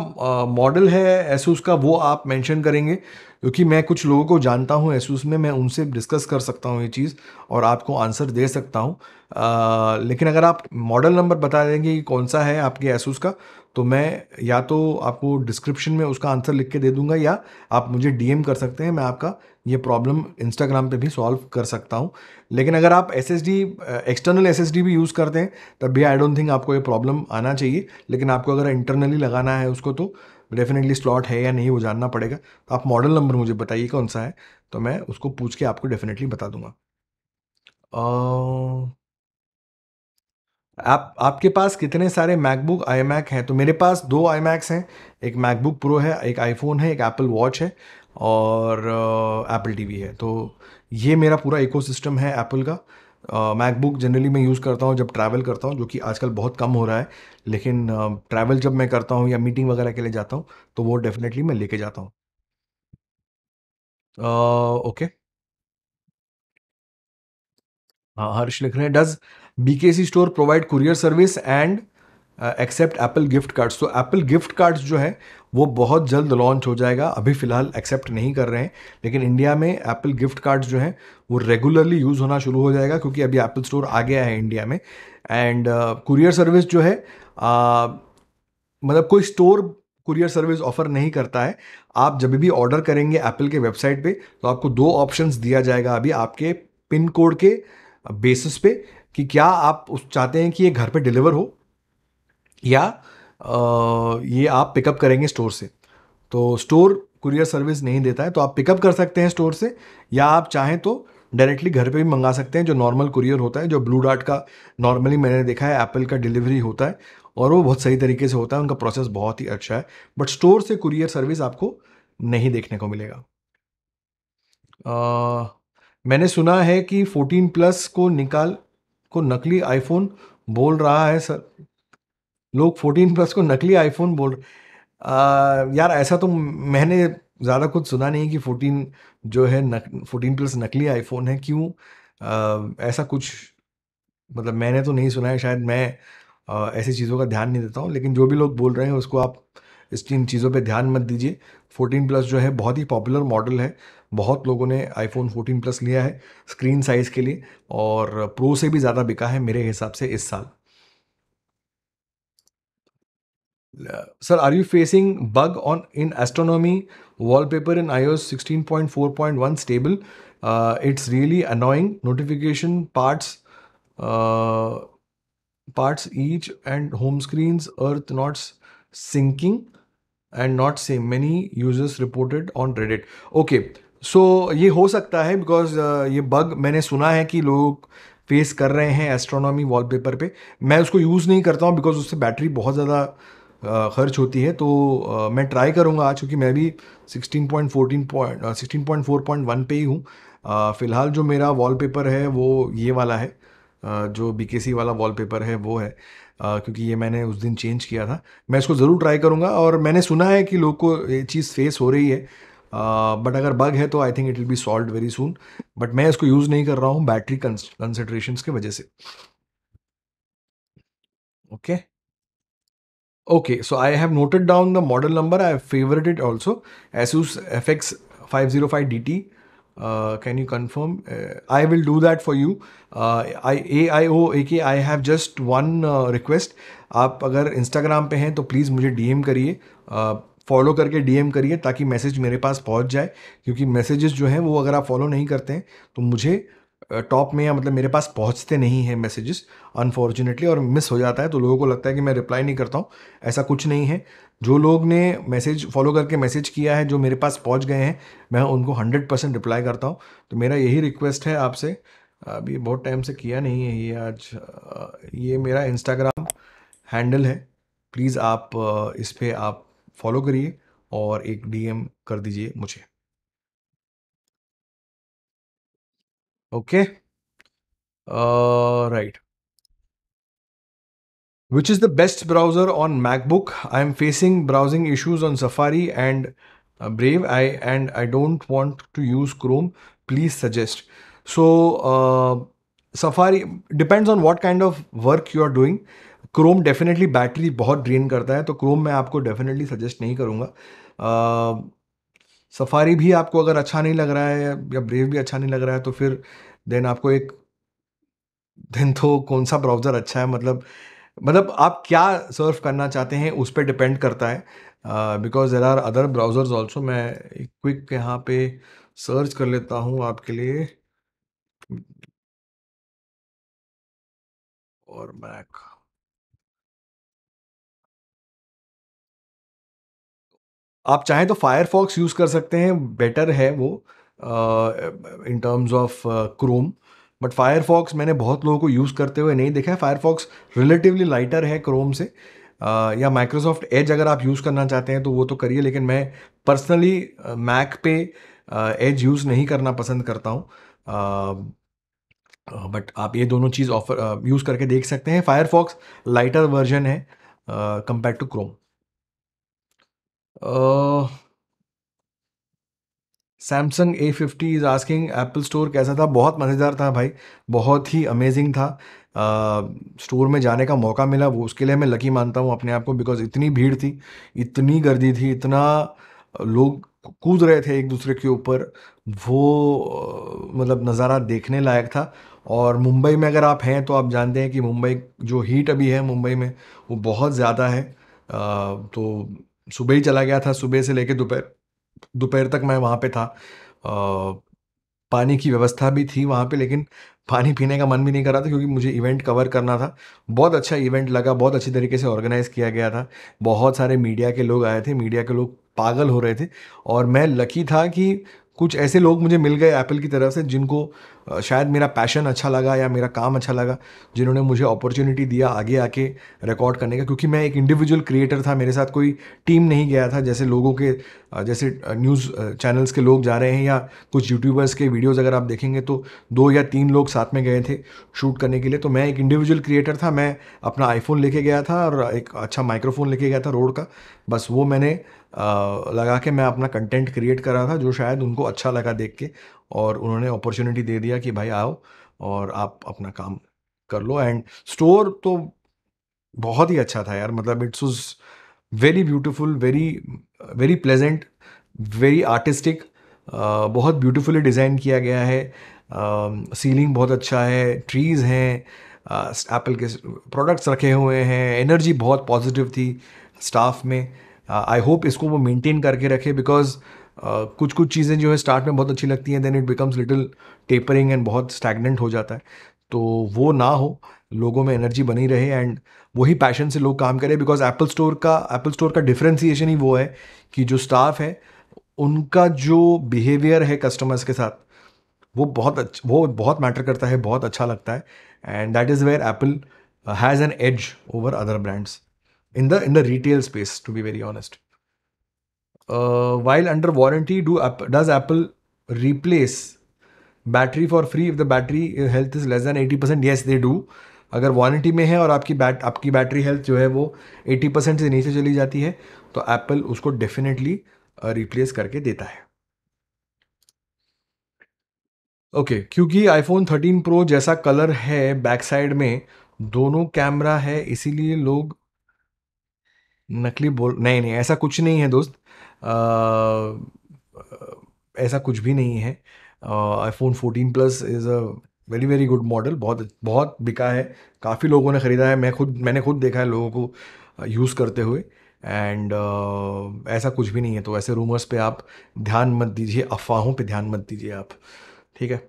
मॉडल है एसूस का वो आप मेंशन करेंगे क्योंकि मैं कुछ लोगों को जानता हूँ एसूस में मैं उनसे डिस्कस कर सकता हूँ ये चीज़ और आपको आंसर दे सकता हूँ लेकिन अगर आप मॉडल नंबर बता देंगे कि कौन सा है आपके एसूस का तो मैं या तो आपको डिस्क्रिप्शन में उसका आंसर लिख के दे दूंगा या आप मुझे डीएम कर सकते हैं मैं आपका ये प्रॉब्लम इंस्टाग्राम पे भी सॉल्व कर सकता हूँ लेकिन अगर आप एस एक्सटर्नल एस भी यूज़ करते हैं तब भी आई डोंट थिंक आपको ये प्रॉब्लम आना चाहिए लेकिन आपको अगर इंटरनली लगाना है उसको तो डेफिनेटली स्लॉट है या नहीं वो जानना पड़ेगा तो आप मॉडल नंबर मुझे बताइए कौन सा है तो मैं उसको पूछ के आपको डेफिनेटली बता दूंगा आप आपके पास कितने सारे मैकबुक आई मैक हैं तो मेरे पास दो आई मैक्स हैं एक मैकबुक प्रो है एक आईफोन है एक एप्पल वॉच है और एप्पल टीवी है तो ये मेरा पूरा इको है एप्पल का मैकबुक uh, जनरली मैं यूज़ करता हूँ जब ट्रैवल करता हूँ जो कि आजकल बहुत कम हो रहा है लेकिन ट्रैवल uh, जब मैं करता हूँ या मीटिंग वगैरह के लिए जाता हूँ तो वो डेफिनेटली मैं लेके जाता हूँ ओके uh, okay. हाँ, हर्ष लिख रहे हैं does B K C store provide courier service and accept Apple gift cards तो एप्पल गिफ्ट कार्ड्स जो है वो बहुत जल्द लॉन्च हो जाएगा अभी फ़िलहाल एक्सेप्ट नहीं कर रहे हैं लेकिन इंडिया में एप्पल गिफ्ट कार्ड्स जो हैं वो रेगुलरली यूज़ होना शुरू हो जाएगा क्योंकि अभी एप्पल स्टोर आ गया है इंडिया में एंड कुरियर सर्विस जो है uh, मतलब कोई स्टोर कुरियर सर्विस ऑफर नहीं करता है आप जब भी ऑर्डर करेंगे एप्पल के वेबसाइट पे तो आपको दो ऑप्शंस दिया जाएगा अभी आपके पिन कोड के बेसिस पे कि क्या आप उस चाहते हैं कि ये घर पे डिलीवर हो या ये आप पिकअप करेंगे स्टोर से तो स्टोर कुरियर सर्विस नहीं देता है तो आप पिकअप कर सकते हैं स्टोर से या आप चाहें तो डायरेक्टली घर पे भी मंगा सकते हैं जो नॉर्मल कुरियर होता है जो ब्लू डार्ट का नॉर्मली मैंने देखा है एप्पल का डिलीवरी होता है और वो बहुत सही तरीके से होता है उनका प्रोसेस बहुत ही अच्छा है बट स्टोर से कुरियर सर्विस आपको नहीं देखने को मिलेगा आ, मैंने सुना है कि 14 प्लस को निकाल को नकली आईफोन बोल रहा है सर लोग 14 प्लस को नकली आईफोन बोल आ, यार ऐसा तो मैंने ज़्यादा कुछ सुना नहीं कि 14 जो है नक, 14 प्लस नकली आईफोन है क्यों ऐसा कुछ मतलब मैंने तो नहीं सुना है शायद मैं ऐसी चीज़ों का ध्यान नहीं देता हूँ लेकिन जो भी लोग बोल रहे हैं उसको आप इस तीन चीज़ों पे ध्यान मत दीजिए 14 प्लस जो है बहुत ही पॉपुलर मॉडल है बहुत लोगों ने आईफोन 14 प्लस लिया है स्क्रीन साइज़ के लिए और प्रो से भी ज़्यादा बिका है मेरे हिसाब से इस साल sir are you facing bug on in astronomy wallpaper in I O sixteen point four point one stable it's really annoying notification parts parts each and home screen earth not syncing and not so many users reported on Reddit okay so so, ये हो सकता है because uh, ये bug मैंने सुना है कि लोग फेस कर रहे हैं एस्ट्रोनॉमी वॉलपेपर पे मैं उसको यूज़ नहीं करता हूँ बिकॉज उससे बैटरी बहुत ज़्यादा uh, खर्च होती है तो uh, मैं ट्राई करूँगा आज क्योंकि मैं भी 16.14 point sixteen point four point one पे ही हूँ uh, फ़िलहाल जो मेरा वॉलपेपर है वो ये वाला है जो बी वाला वॉलपेपर है वो है क्योंकि ये मैंने उस दिन चेंज किया था मैं इसको ज़रूर ट्राई करूँगा और मैंने सुना है कि लोग को ये चीज़ फेस हो रही है बट uh, अगर बग है तो I think it will be solve very soon but मैं इसको यूज़ नहीं कर रहा हूँ बैटरी कंसिड्रेशन की वजह से okay okay so I have noted down the model number I have favourite it also Asus F X five zero five D T can you confirm I will do that for you I a I O a K I have just one request आप अगर Instagram पे हैं तो please मुझे DM करिए uh, follow करके DM करिए ताकि मैसेज मेरे पास पहुंच जाए क्योंकि मैसेजेस जो हैं वो अगर आप फॉलो नहीं करते हैं तो मुझे टॉप में या मतलब मेरे पास पहुंचते नहीं हैं मैसेजेस अनफॉर्चुनेटली और मिस हो जाता है तो लोगों को लगता है कि मैं रिप्लाई नहीं करता हूँ ऐसा कुछ नहीं है जो लोग ने मैसेज फॉलो करके मैसेज किया है जो मेरे पास पहुंच गए हैं मैं उनको हंड्रेड परसेंट रिप्लाई करता हूँ तो मेरा यही रिक्वेस्ट है आपसे अभी बहुत टाइम से किया नहीं है ये आज ये मेरा इंस्टाग्राम हैंडल है प्लीज़ आप इस पर आप फॉलो करिए और एक डीएम कर दीजिए मुझे okay right which is the best browser on MacBook I am facing browsing issues on Safari and Brave I and I don't want to use Chrome please suggest so Safari depends on what kind of work you are doing Chrome definitely battery बहुत drain करता है तो Chrome मैं आपको definitely suggest नहीं करूँगा safari भी आपको अगर अच्छा नहीं लग रहा है या ब्रेव भी अच्छा नहीं लग रहा है तो फिर देन आपको एक देन तो कौन सा ब्राउज़र अच्छा है मतलब मतलब आप क्या सर्व करना चाहते हैं उस पर डिपेंड करता है because there are other browsers also मैं एक क्विक यहाँ पे सर्च कर लेता हूँ आपके लिए और मैक आप चाहें तो फायरफॉक्स यूज़ कर सकते हैं बेटर है वो in terms of Chrome but Firefox मैंने बहुत लोगों को यूज़ करते हुए नहीं देखा है फायरफॉक्स रिलेटिवली लाइटर है क्रोम से Uh, या माइक्रोसॉफ्ट एज अगर आप यूज़ करना चाहते हैं तो वो तो करिए लेकिन मैं पर्सनली मैक uh, पे एज uh, यूज़ नहीं करना पसंद करता हूँ बट uh, आप ये दोनों चीज़ ऑफर यूज़ uh, करके देख सकते हैं फायरफॉक्स लाइटर वर्जन है compare to Chrome Samsung A fifty is asking Apple store कैसा था बहुत मज़ेदार था भाई बहुत ही अमेजिंग था स्टोर uh, में जाने का मौका मिला वो उसके लिए मैं लकी मानता हूँ अपने आप को बिकॉज इतनी भीड़ थी इतनी गर्दी थी इतना लोग कूद रहे थे एक दूसरे के ऊपर वो uh, मतलब नज़ारा देखने लायक था और मुंबई में अगर आप हैं तो आप जानते हैं कि मुंबई जो हीट अभी है मुंबई में वो बहुत ज़्यादा है uh, तो सुबह ही चला गया था सुबह से लेकर दोपहर दोपहर तक मैं वहाँ पे था आ, पानी की व्यवस्था भी थी वहाँ पे लेकिन पानी पीने का मन भी नहीं कर रहा था क्योंकि मुझे इवेंट कवर करना था बहुत अच्छा इवेंट लगा बहुत अच्छी तरीके से ऑर्गेनाइज़ किया गया था बहुत सारे मीडिया के लोग आए थे मीडिया के लोग पागल हो रहे थे और मैं लकी था कि कुछ ऐसे लोग मुझे मिल गए एप्पल की तरफ से जिनको शायद मेरा पैशन अच्छा लगा या मेरा काम अच्छा लगा जिन्होंने मुझे अपॉर्चुनिटी दिया आगे आके रिकॉर्ड करने का क्योंकि मैं एक इंडिविजुअल क्रिएटर था मेरे साथ कोई टीम नहीं गया था जैसे लोगों के जैसे न्यूज़ चैनल्स के लोग जा रहे हैं या कुछ यूट्यूबर्स के वीडियोस अगर आप देखेंगे तो दो या तीन लोग साथ में गए थे शूट करने के लिए तो मैं एक इंडिविजुअल क्रिएटर था मैं अपना आईफोन लेके गया था और एक अच्छा माइक्रोफोन लेके गया था रोड का बस वो मैंने लगा के मैं अपना कंटेंट क्रिएट कर रहा था जो शायद उनको अच्छा लगा देख के और उन्होंने अपॉर्चुनिटी दे दिया कि भाई आओ और आप अपना काम कर लो एंड स्टोर तो बहुत ही अच्छा था यार मतलब it's was very beautiful very very pleasant very artistic बहुत ब्यूटिफुली डिज़ाइन किया गया है सीलिंग um, uh, बहुत अच्छा है ट्रीज़ हैं एप्पल uh, के प्रोडक्ट्स रखे हुए हैं एनर्जी बहुत पॉजिटिव थी स्टाफ में आई uh, होप इसको वो मेंटेन करके रखे बिकॉज कुछ कुछ चीज़ें जो है स्टार्ट में बहुत अच्छी लगती हैं then it becomes little tapering and बहुत स्टैगनेंट हो जाता है तो वो ना हो लोगों में एनर्जी बनी रहे एंड वही पैशन से लोग काम करें बिकॉज एप्पल स्टोर का एप्पल स्टोर का डिफ्रेंसीशन ही वो है कि जो स्टाफ है उनका जो बिहेवियर है कस्टमर्स के साथ वो बहुत वो बहुत मैटर करता है बहुत अच्छा लगता है and that is where Apple has an edge over other brands in the in the retail space to be very honest uh, while under warranty, do does Apple replace battery for free if the battery health is less than eighty percent yes they do अगर warranty में है और आपकी bat आपकी battery health जो है वो eighty percent से नीचे चली जाती है तो एप्पल उसको डेफिनेटली रिप्लेस uh, करके देता है ओके okay, क्योंकि आईफोन 13 प्रो जैसा कलर है बैक साइड में दोनों कैमरा है इसीलिए लोग नकली बोल नहीं नहीं ऐसा कुछ नहीं है दोस्त ऐसा कुछ भी नहीं है iPhone fourteen plus is a very very good model बहुत बहुत बिका है काफ़ी लोगों ने ख़रीदा है मैं खुद मैंने खुद देखा है लोगों को यूज़ करते हुए एंड uh, ऐसा कुछ भी नहीं है तो ऐसे रूमर्स पे आप ध्यान मत दीजिए अफवाहों पे ध्यान मत दीजिए आप ठीक है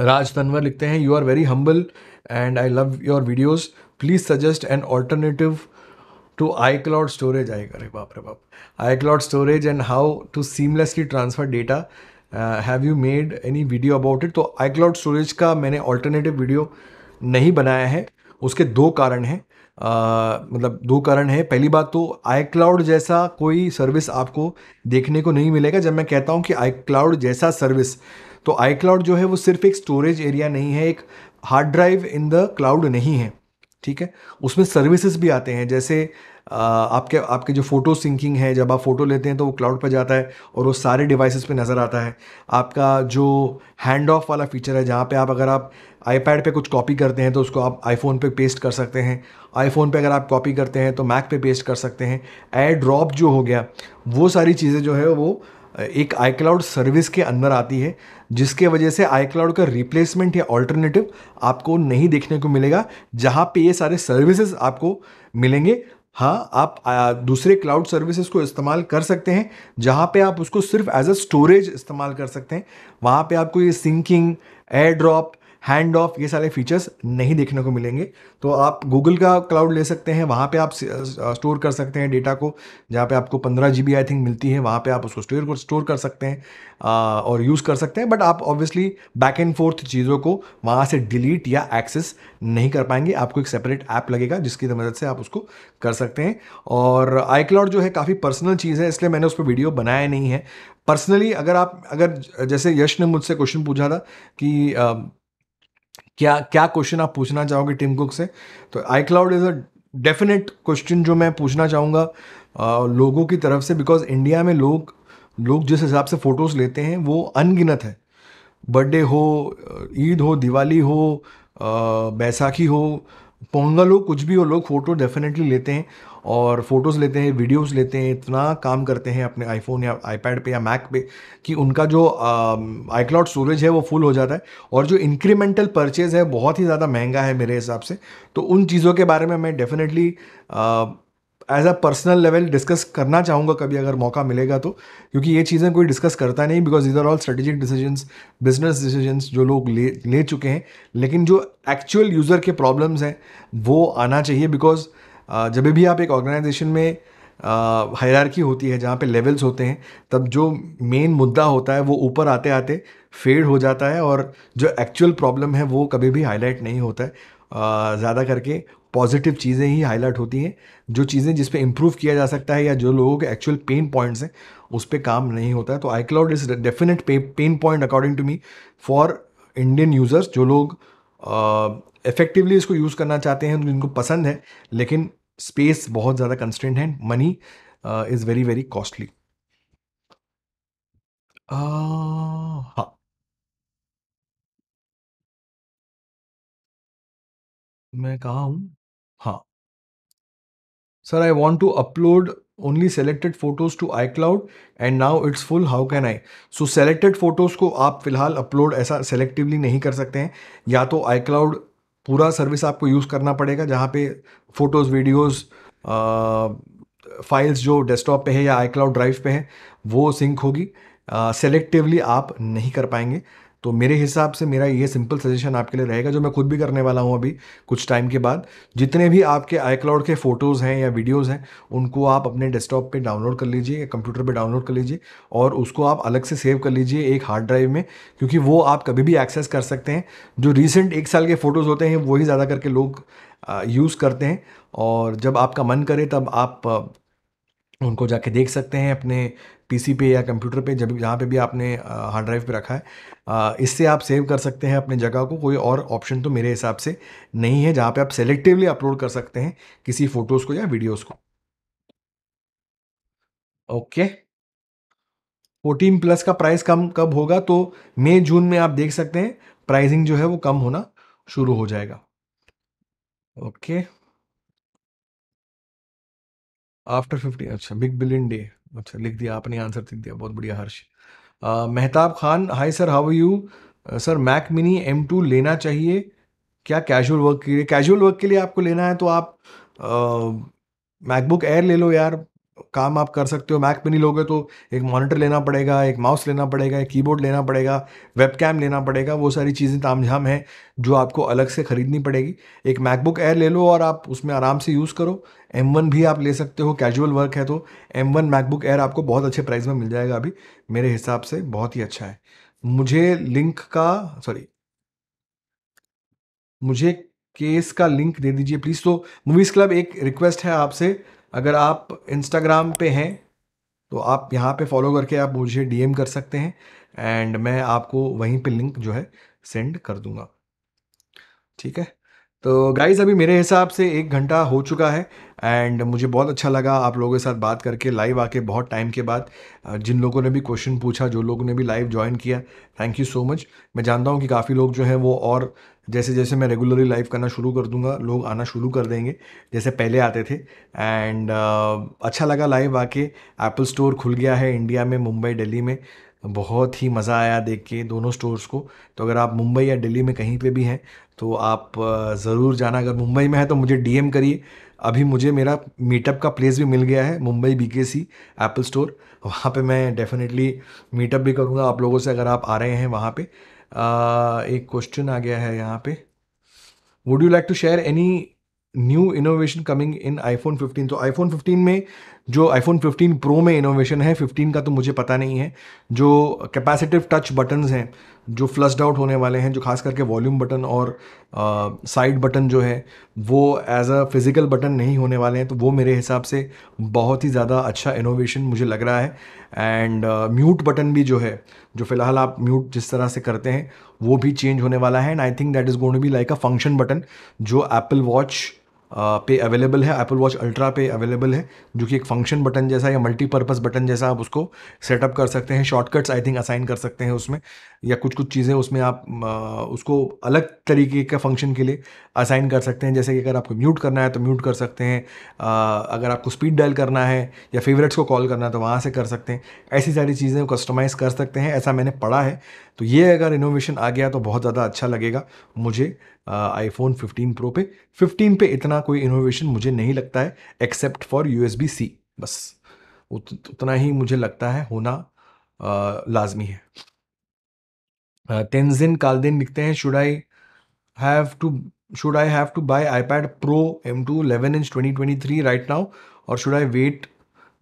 राज तनवर लिखते हैं you are very humble and I love your videos please suggest an alternative to iCloud storage आएगा अरे बाप रे बाप iCloud storage and how to seamlessly transfer data have you made any video about it तो iCloud storage का मैंने alternative video नहीं बनाया है उसके दो कारण हैं मतलब दो कारण है पहली बात तो आई क्लाउड जैसा कोई सर्विस आपको देखने को नहीं मिलेगा जब मैं कहता हूँ कि आई क्लाउड जैसा सर्विस तो आई क्लाउड जो है वो सिर्फ एक स्टोरेज एरिया नहीं है एक hard drive in the cloud नहीं है ठीक है उसमें सर्विसेज भी आते हैं जैसे आपके आपके जो फ़ोटो सिंकिंग है जब आप फ़ोटो लेते हैं तो वो क्लाउड पर जाता है और वो सारे डिवाइसेस पे नज़र आता है आपका जो हैंड ऑफ वाला फीचर है जहाँ पे आप अगर आप आईपैड पे कुछ कॉपी करते हैं तो उसको आप आईफोन पे पेस्ट कर सकते हैं आईफोन पे अगर आप कॉपी करते हैं तो मैक पे पेस्ट कर सकते हैं एयर ड्रॉप जो हो गया वो सारी चीज़ें जो है वो एक आई क्लाउड सर्विस के अंदर आती है जिसके वजह से आई क्लाउड का रिप्लेसमेंट या ऑल्टरनेटिव आपको नहीं देखने को मिलेगा जहाँ पे ये सारे सर्विसेज आपको मिलेंगे हाँ आप दूसरे क्लाउड सर्विसेज को इस्तेमाल कर सकते हैं जहाँ पे आप उसको सिर्फ एज अ स्टोरेज इस्तेमाल कर सकते हैं वहाँ पे आपको ये syncing AirDrop handoff ये सारे फीचर्स नहीं देखने को मिलेंगे तो आप गूगल का क्लाउड ले सकते हैं वहाँ पे आप स्टोर कर सकते हैं डेटा को जहाँ पे आपको पंद्रह जी आई थिंक मिलती है वहाँ पे आप उसको स्टोर स्टोर कर सकते हैं और यूज़ कर सकते हैं बट आप ऑब्वियसली बैक एंड फोर्थ चीज़ों को वहाँ से डिलीट या एक्सेस नहीं कर पाएंगे आपको एक सेपरेट ऐप लगेगा जिसकी मदद से आप उसको कर सकते हैं और आई क्लाउड जो है काफ़ी पर्सनल चीज़ है इसलिए मैंने उस पर वीडियो बनाया नहीं है पर्सनली अगर आप अगर जैसे यश ने मुझसे क्वेश्चन पूछा था कि क्या क्या क्वेश्चन आप पूछना चाहोगे टीम कुक से तो iCloud is a definite question जो मैं पूछना चाहूँगा लोगों की तरफ से बिकॉज इंडिया में लोग लोग जिस हिसाब से फ़ोटोज़ लेते हैं वो अनगिनत है बर्थडे हो ईद हो दिवाली हो बैसाखी हो पोंगा लोग कुछ भी हो लोग फ़ोटो डेफिनेटली लेते हैं और फ़ोटोज़ लेते हैं वीडियोस लेते हैं इतना काम करते हैं अपने आईफोन या आईपैड पे या मैक पे कि उनका जो आई क्लाउड स्टोरेज है वो फुल हो जाता है और जो इंक्रीमेंटल परचेज़ है बहुत ही ज़्यादा महंगा है मेरे हिसाब से तो उन चीज़ों के बारे में मैं definitely as a personal level discuss करना चाहूँगा कभी अगर मौका मिलेगा तो क्योंकि ये चीज़ें कोई डिस्कस करता नहीं because is are all strategic decisions business decisions जो लोग ले ले चुके हैं लेकिन जो एक्चुअल यूज़र के प्रॉब्लम्स हैं वो आना चाहिए बिकॉज जब भी आप एक ऑर्गेनाइजेशन में हायरार्की होती है जहाँ पे लेवल्स होते हैं तब जो मेन मुद्दा होता है वो ऊपर आते आते फेड हो जाता है और जो एक्चुअल प्रॉब्लम है वो कभी भी हाईलाइट नहीं होता है ज़्यादा करके पॉजिटिव चीज़ें ही हाईलाइट होती हैं जो चीज़ें जिस पे इम्प्रूव किया जा सकता है या जो लोगों के एक्चुअल पेन पॉइंट्स हैं उस पर काम नहीं होता है तो iCloud is definite pain point according to me for Indian users जो लोग इफेक्टिवली uh, इसको यूज़ करना चाहते हैं जिनको पसंद है लेकिन स्पेस बहुत ज़्यादा कंस्टेंट है money is very very costly हाँ मैं कहा हूँ हाँ sir I want to upload only selected photos to iCloud and now it's full how can I so selected photos को आप फिलहाल अपलोड ऐसा सेलेक्टिवली नहीं कर सकते हैं या तो आई क्लाउड पूरा सर्विस आपको यूज़ करना पड़ेगा जहाँ पे फ़ोटोज़ वीडियोज़ फाइल्स जो डेस्कटॉप पे है या आई क्लाउड ड्राइव पे है वो सिंक होगी सेलेक्टिवली uh, आप नहीं कर पाएंगे तो मेरे हिसाब से मेरा ये सिंपल सजेशन आपके लिए रहेगा जो मैं खुद भी करने वाला हूँ अभी कुछ टाइम के बाद जितने भी आपके आई क्लाउड के फ़ोटोज़ हैं या वीडियोज़ हैं उनको आप अपने डेस्कटॉप पे डाउनलोड कर लीजिए या कंप्यूटर पे डाउनलोड कर लीजिए और उसको आप अलग से सेव कर लीजिए एक हार्ड ड्राइव में क्योंकि वो आप कभी भी एक्सेस कर सकते हैं जो रिसेंट एक साल के फ़ोटोज़ होते हैं वही ज़्यादा करके लोग यूज़ करते हैं और जब आपका मन करे तब आप उनको जाके देख सकते हैं अपने पीसी पे या कंप्यूटर पे जब जहाँ पे भी आपने हार्ड ड्राइव पे रखा है इससे आप सेव कर सकते हैं अपने जगह को कोई और ऑप्शन तो मेरे हिसाब से नहीं है जहाँ पे आप सेलेक्टिवली अपलोड कर सकते हैं किसी फोटोज़ को या वीडियोज़ को ओके फोर्टीन प्लस का प्राइस कम कब होगा तो मई जून में आप देख सकते हैं प्राइजिंग जो है वो कम होना शुरू हो जाएगा ओके आफ्टर फिफ्टी अच्छा बिग बिलियन डे अच्छा लिख दिया आपने आंसर लिख दिया बहुत बढ़िया Harsh Mehtab Khan hi sir how you sir Mac mini M two लेना चाहिए क्या कैजुअल वर्क के लिए कैजुअल वर्क के लिए आपको लेना है तो आप मैकबुक एयर ले लो यार काम आप कर सकते हो मैक पे नहीं लोगे तो एक मॉनिटर लेना पड़ेगा एक माउस लेना पड़ेगा एक कीबोर्ड लेना पड़ेगा वेबकैम लेना पड़ेगा वो सारी चीज़ें तामझाम हैं जो आपको अलग से ख़रीदनी पड़ेगी एक मैकबुक एयर ले लो और आप उसमें आराम से यूज़ करो एम वन भी आप ले सकते हो कैजुअल वर्क है तो एम वन मैकबुक एयर आपको बहुत अच्छे प्राइस में मिल जाएगा अभी मेरे हिसाब से बहुत ही अच्छा है मुझे लिंक का सॉरी मुझे केस का लिंक दे दीजिए प्लीज़ तो मूवीज़ क्लब एक रिक्वेस्ट है आपसे अगर आप इंस्टाग्राम पे हैं तो आप यहाँ पे फॉलो करके आप मुझे डीएम कर सकते हैं एंड मैं आपको वहीं पे लिंक जो है सेंड कर दूँगा ठीक है तो गाइज़ अभी मेरे हिसाब से एक घंटा हो चुका है एंड मुझे बहुत अच्छा लगा आप लोगों के साथ बात करके लाइव आके बहुत टाइम के बाद जिन लोगों ने भी क्वेश्चन पूछा जो लोगों ने भी लाइव ज्वाइन किया थैंक यू सो मच मैं जानता हूँ कि काफ़ी लोग जो हैं वो और जैसे जैसे मैं रेगुलरली लाइव करना शुरू कर दूंगा लोग आना शुरू कर देंगे जैसे पहले आते थे एंड uh, अच्छा लगा लाइव आके एप्पल स्टोर खुल गया है इंडिया में मुंबई दिल्ली में बहुत ही मज़ा आया देख के दोनों स्टोर्स को तो अगर आप मुंबई या दिल्ली में कहीं पे भी हैं तो आप ज़रूर जाना अगर मुंबई में है तो मुझे डीएम करिए अभी मुझे मेरा मीटअप का प्लेस भी मिल गया है मुंबई बी के सी एप्पल स्टोर वहाँ पे मैं डेफिनेटली मीटअप भी करूँगा आप लोगों से अगर आप आ रहे हैं वहाँ पे आ, एक क्वेश्चन आ गया है यहाँ पे would you like to share any new innovation coming in iPhone 15 तो आईफोन 15 में जो आईफोन 15 प्रो में इनोवेशन है 15 का तो मुझे पता नहीं है जो कैपेसिटिव टच बटन्स हैं जो फ्लस्ड आउट होने वाले हैं जो खास करके वॉल्यूम बटन और साइड बटन जो है वो एज अ फिज़िकल बटन नहीं होने वाले हैं तो वो मेरे हिसाब से बहुत ही ज़्यादा अच्छा इनोवेशन मुझे लग रहा है एंड म्यूट बटन भी जो है जो फ़िलहाल आप म्यूट जिस तरह से करते हैं वो भी चेंज होने वाला है and I think that is going to be like a function button जो एप्पल वॉच पे अवेलेबल है एप्पल वॉच अल्ट्रा पे अवेलेबल है जो कि एक फंक्शन बटन जैसा या मल्टीपर्पज़ बटन जैसा आप उसको सेटअप कर सकते हैं शॉर्टकट्स आई थिंक असाइन कर सकते हैं उसमें या कुछ कुछ चीज़ें उसमें आप उसको अलग तरीके का फंक्शन के लिए असाइन कर सकते हैं जैसे कि अगर आपको म्यूट करना है तो म्यूट कर सकते हैं अगर आपको स्पीड डायल करना है या फेवरेट्स को कॉल करना है तो वहाँ से कर सकते हैं ऐसी सारी चीज़ें कस्टमाइज़ कर सकते हैं ऐसा मैंने पढ़ा है तो ये अगर इनोवेशन आ गया तो बहुत ज़्यादा अच्छा लगेगा मुझे आईफोन 15 प्रो पे 15 पे इतना कोई इनोवेशन मुझे नहीं लगता है एक्सेप्ट फॉर यू सी बस उत, उतना ही मुझे लगता है होना आ, लाजमी है तेंजिन कालदिन लिखते हैं should I have to buy iPad pro M two eleven inch 11 inch 2023 right now और शुड आई वेट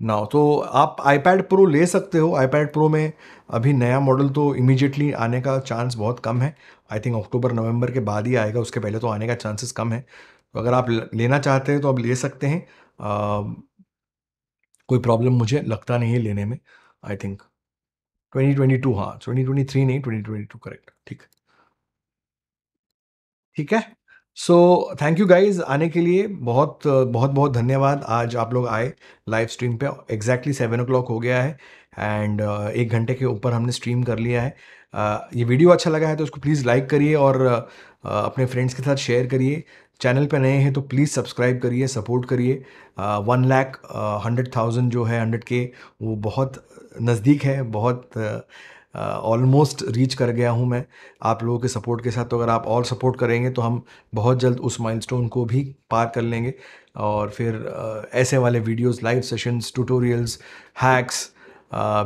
नाउ तो आप पैड प्रो ले सकते हो पैड प्रो में अभी नया मॉडल तो इमीजिएटली आने का चांस बहुत कम है आई थिंक अक्टूबर नवंबर के बाद ही आएगा उसके पहले तो आने का चांसेस कम है तो अगर आप लेना चाहते हैं तो आप ले सकते हैं आ, कोई प्रॉब्लम मुझे लगता नहीं है लेने में आई थिंक 2022 हाँ 2023 नहीं 2022 करेक्ट ठीक ठीक है सो थैंक यू गाइज आने के लिए बहुत बहुत बहुत धन्यवाद आज आप लोग आए लाइव स्ट्रीम पे एग्जैक्टली सेवन ओ क्लॉक हो गया है एंड uh, एक घंटे के ऊपर हमने स्ट्रीम कर लिया है uh, ये वीडियो अच्छा लगा है तो उसको प्लीज़ लाइक करिए और uh, अपने फ्रेंड्स के साथ शेयर करिए चैनल पर नए हैं तो प्लीज़ सब्सक्राइब करिए सपोर्ट करिए वन लैख हंड्रेड थाउजेंड जो है हंड्रेड के वो बहुत नज़दीक है बहुत uh, ऑलमोस्ट रीच कर गया हूँ मैं आप लोगों के सपोर्ट के साथ तो अगर आप और सपोर्ट करेंगे तो हम बहुत जल्द उस माइलस्टोन को भी पार कर लेंगे और फिर ऐसे वाले videos live sessions tutorials hacks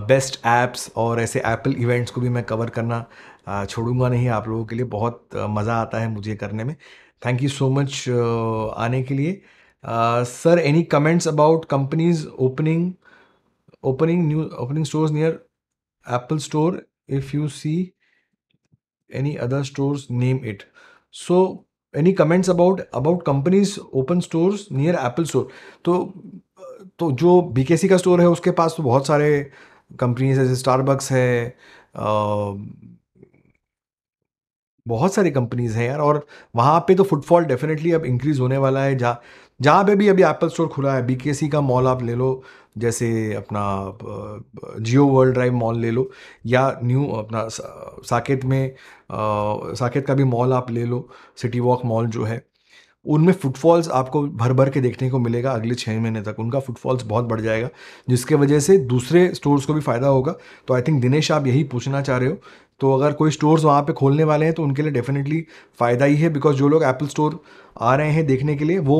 best apps और ऐसे एप्पल इवेंट्स को भी मैं कवर करना छोड़ूंगा नहीं आप लोगों के लिए बहुत मज़ा आता है मुझे करने में थैंक यू सो मच आने के लिए sir any comments about companies opening opening new opening stores near apple store if you see any other stores name it so any comments about about companies open stores near apple store तो तो जो bkc का store है उसके पास तो बहुत सारे companies है जैसे स्टारबक्स है बहुत सारी कंपनीज़ हैं यार और वहाँ पे तो फुटफॉल डेफिनेटली अब इंक्रीज़ होने वाला है जहाँ जहाँ पे भी अभी एप्पल स्टोर खुला है बीकेसी का मॉल आप ले लो जैसे अपना जियो वर्ल्ड ड्राइव मॉल ले लो या न्यू अपना साकेत में साकेत का भी मॉल आप ले लो सिटी वॉक मॉल जो है उनमें फुटफॉल्स आपको भर भर के देखने को मिलेगा अगले छः महीने तक उनका फुटफॉल्स बहुत बढ़ जाएगा जिसके वजह से दूसरे स्टोर्स को भी फ़ायदा होगा तो आई थिंक दिनेश आप यही पूछना चाह रहे हो तो अगर कोई स्टोर्स वहाँ पे खोलने वाले हैं तो उनके लिए डेफिनेटली फ़ायदा ही है बिकॉज जो लोग एप्पल स्टोर आ रहे हैं देखने के लिए वो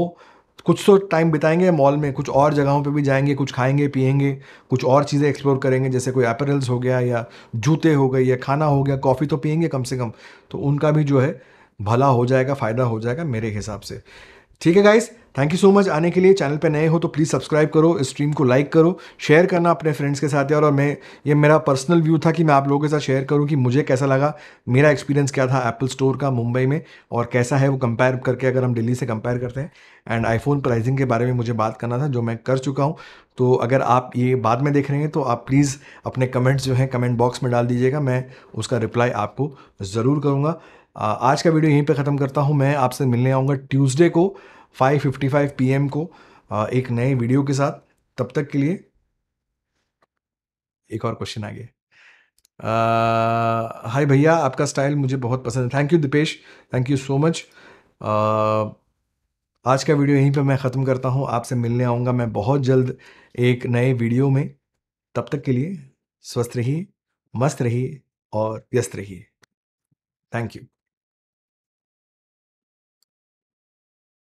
कुछ तो टाइम बिताएंगे मॉल में कुछ और जगहों पे भी जाएंगे कुछ खाएंगे पिएंगे कुछ और चीज़ें एक्सप्लोर करेंगे जैसे कोई एपरल्स हो गया या जूते हो गए या खाना हो गया कॉफ़ी तो पियेंगे कम से कम तो उनका भी जो है भला हो जाएगा फ़ायदा हो जाएगा मेरे हिसाब से ठीक है guys thank you so much आने के लिए चैनल पे नए हो तो प्लीज़ सब्सक्राइब करो इस स्ट्रीम को लाइक करो शेयर करना अपने फ्रेंड्स के साथ यार और मैं ये मेरा पर्सनल व्यू था कि मैं आप लोगों के साथ शेयर करूँ कि मुझे कैसा लगा मेरा एक्सपीरियंस क्या था एप्पल स्टोर का मुंबई में और कैसा है वो कंपेयर करके अगर हम दिल्ली से कंपेयर करते हैं एंड आईफोन प्राइसिंग के बारे में मुझे बात करना था जो मैं कर चुका हूँ तो अगर आप ये बाद में देख रहे हैं तो आप प्लीज़ अपने कमेंट्स जो हैं कमेंट बॉक्स में डाल दीजिएगा मैं उसका रिप्लाई आपको ज़रूर करूँगा आज का वीडियो यहीं पर ख़त्म करता हूँ मैं आपसे मिलने आऊँगा ट्यूज़डे को पी एम को एक नए वीडियो के साथ तब तक के लिए एक और क्वेश्चन आ गया हाय भैया आपका स्टाइल मुझे बहुत पसंद है thank you Deepesh thank you so much आज का वीडियो यहीं पे मैं ख़त्म करता हूँ आपसे मिलने आऊँगा मैं बहुत जल्द एक नए वीडियो में तब तक के लिए स्वस्थ रहिए मस्त रहिए और व्यस्त रहिए थैंक यू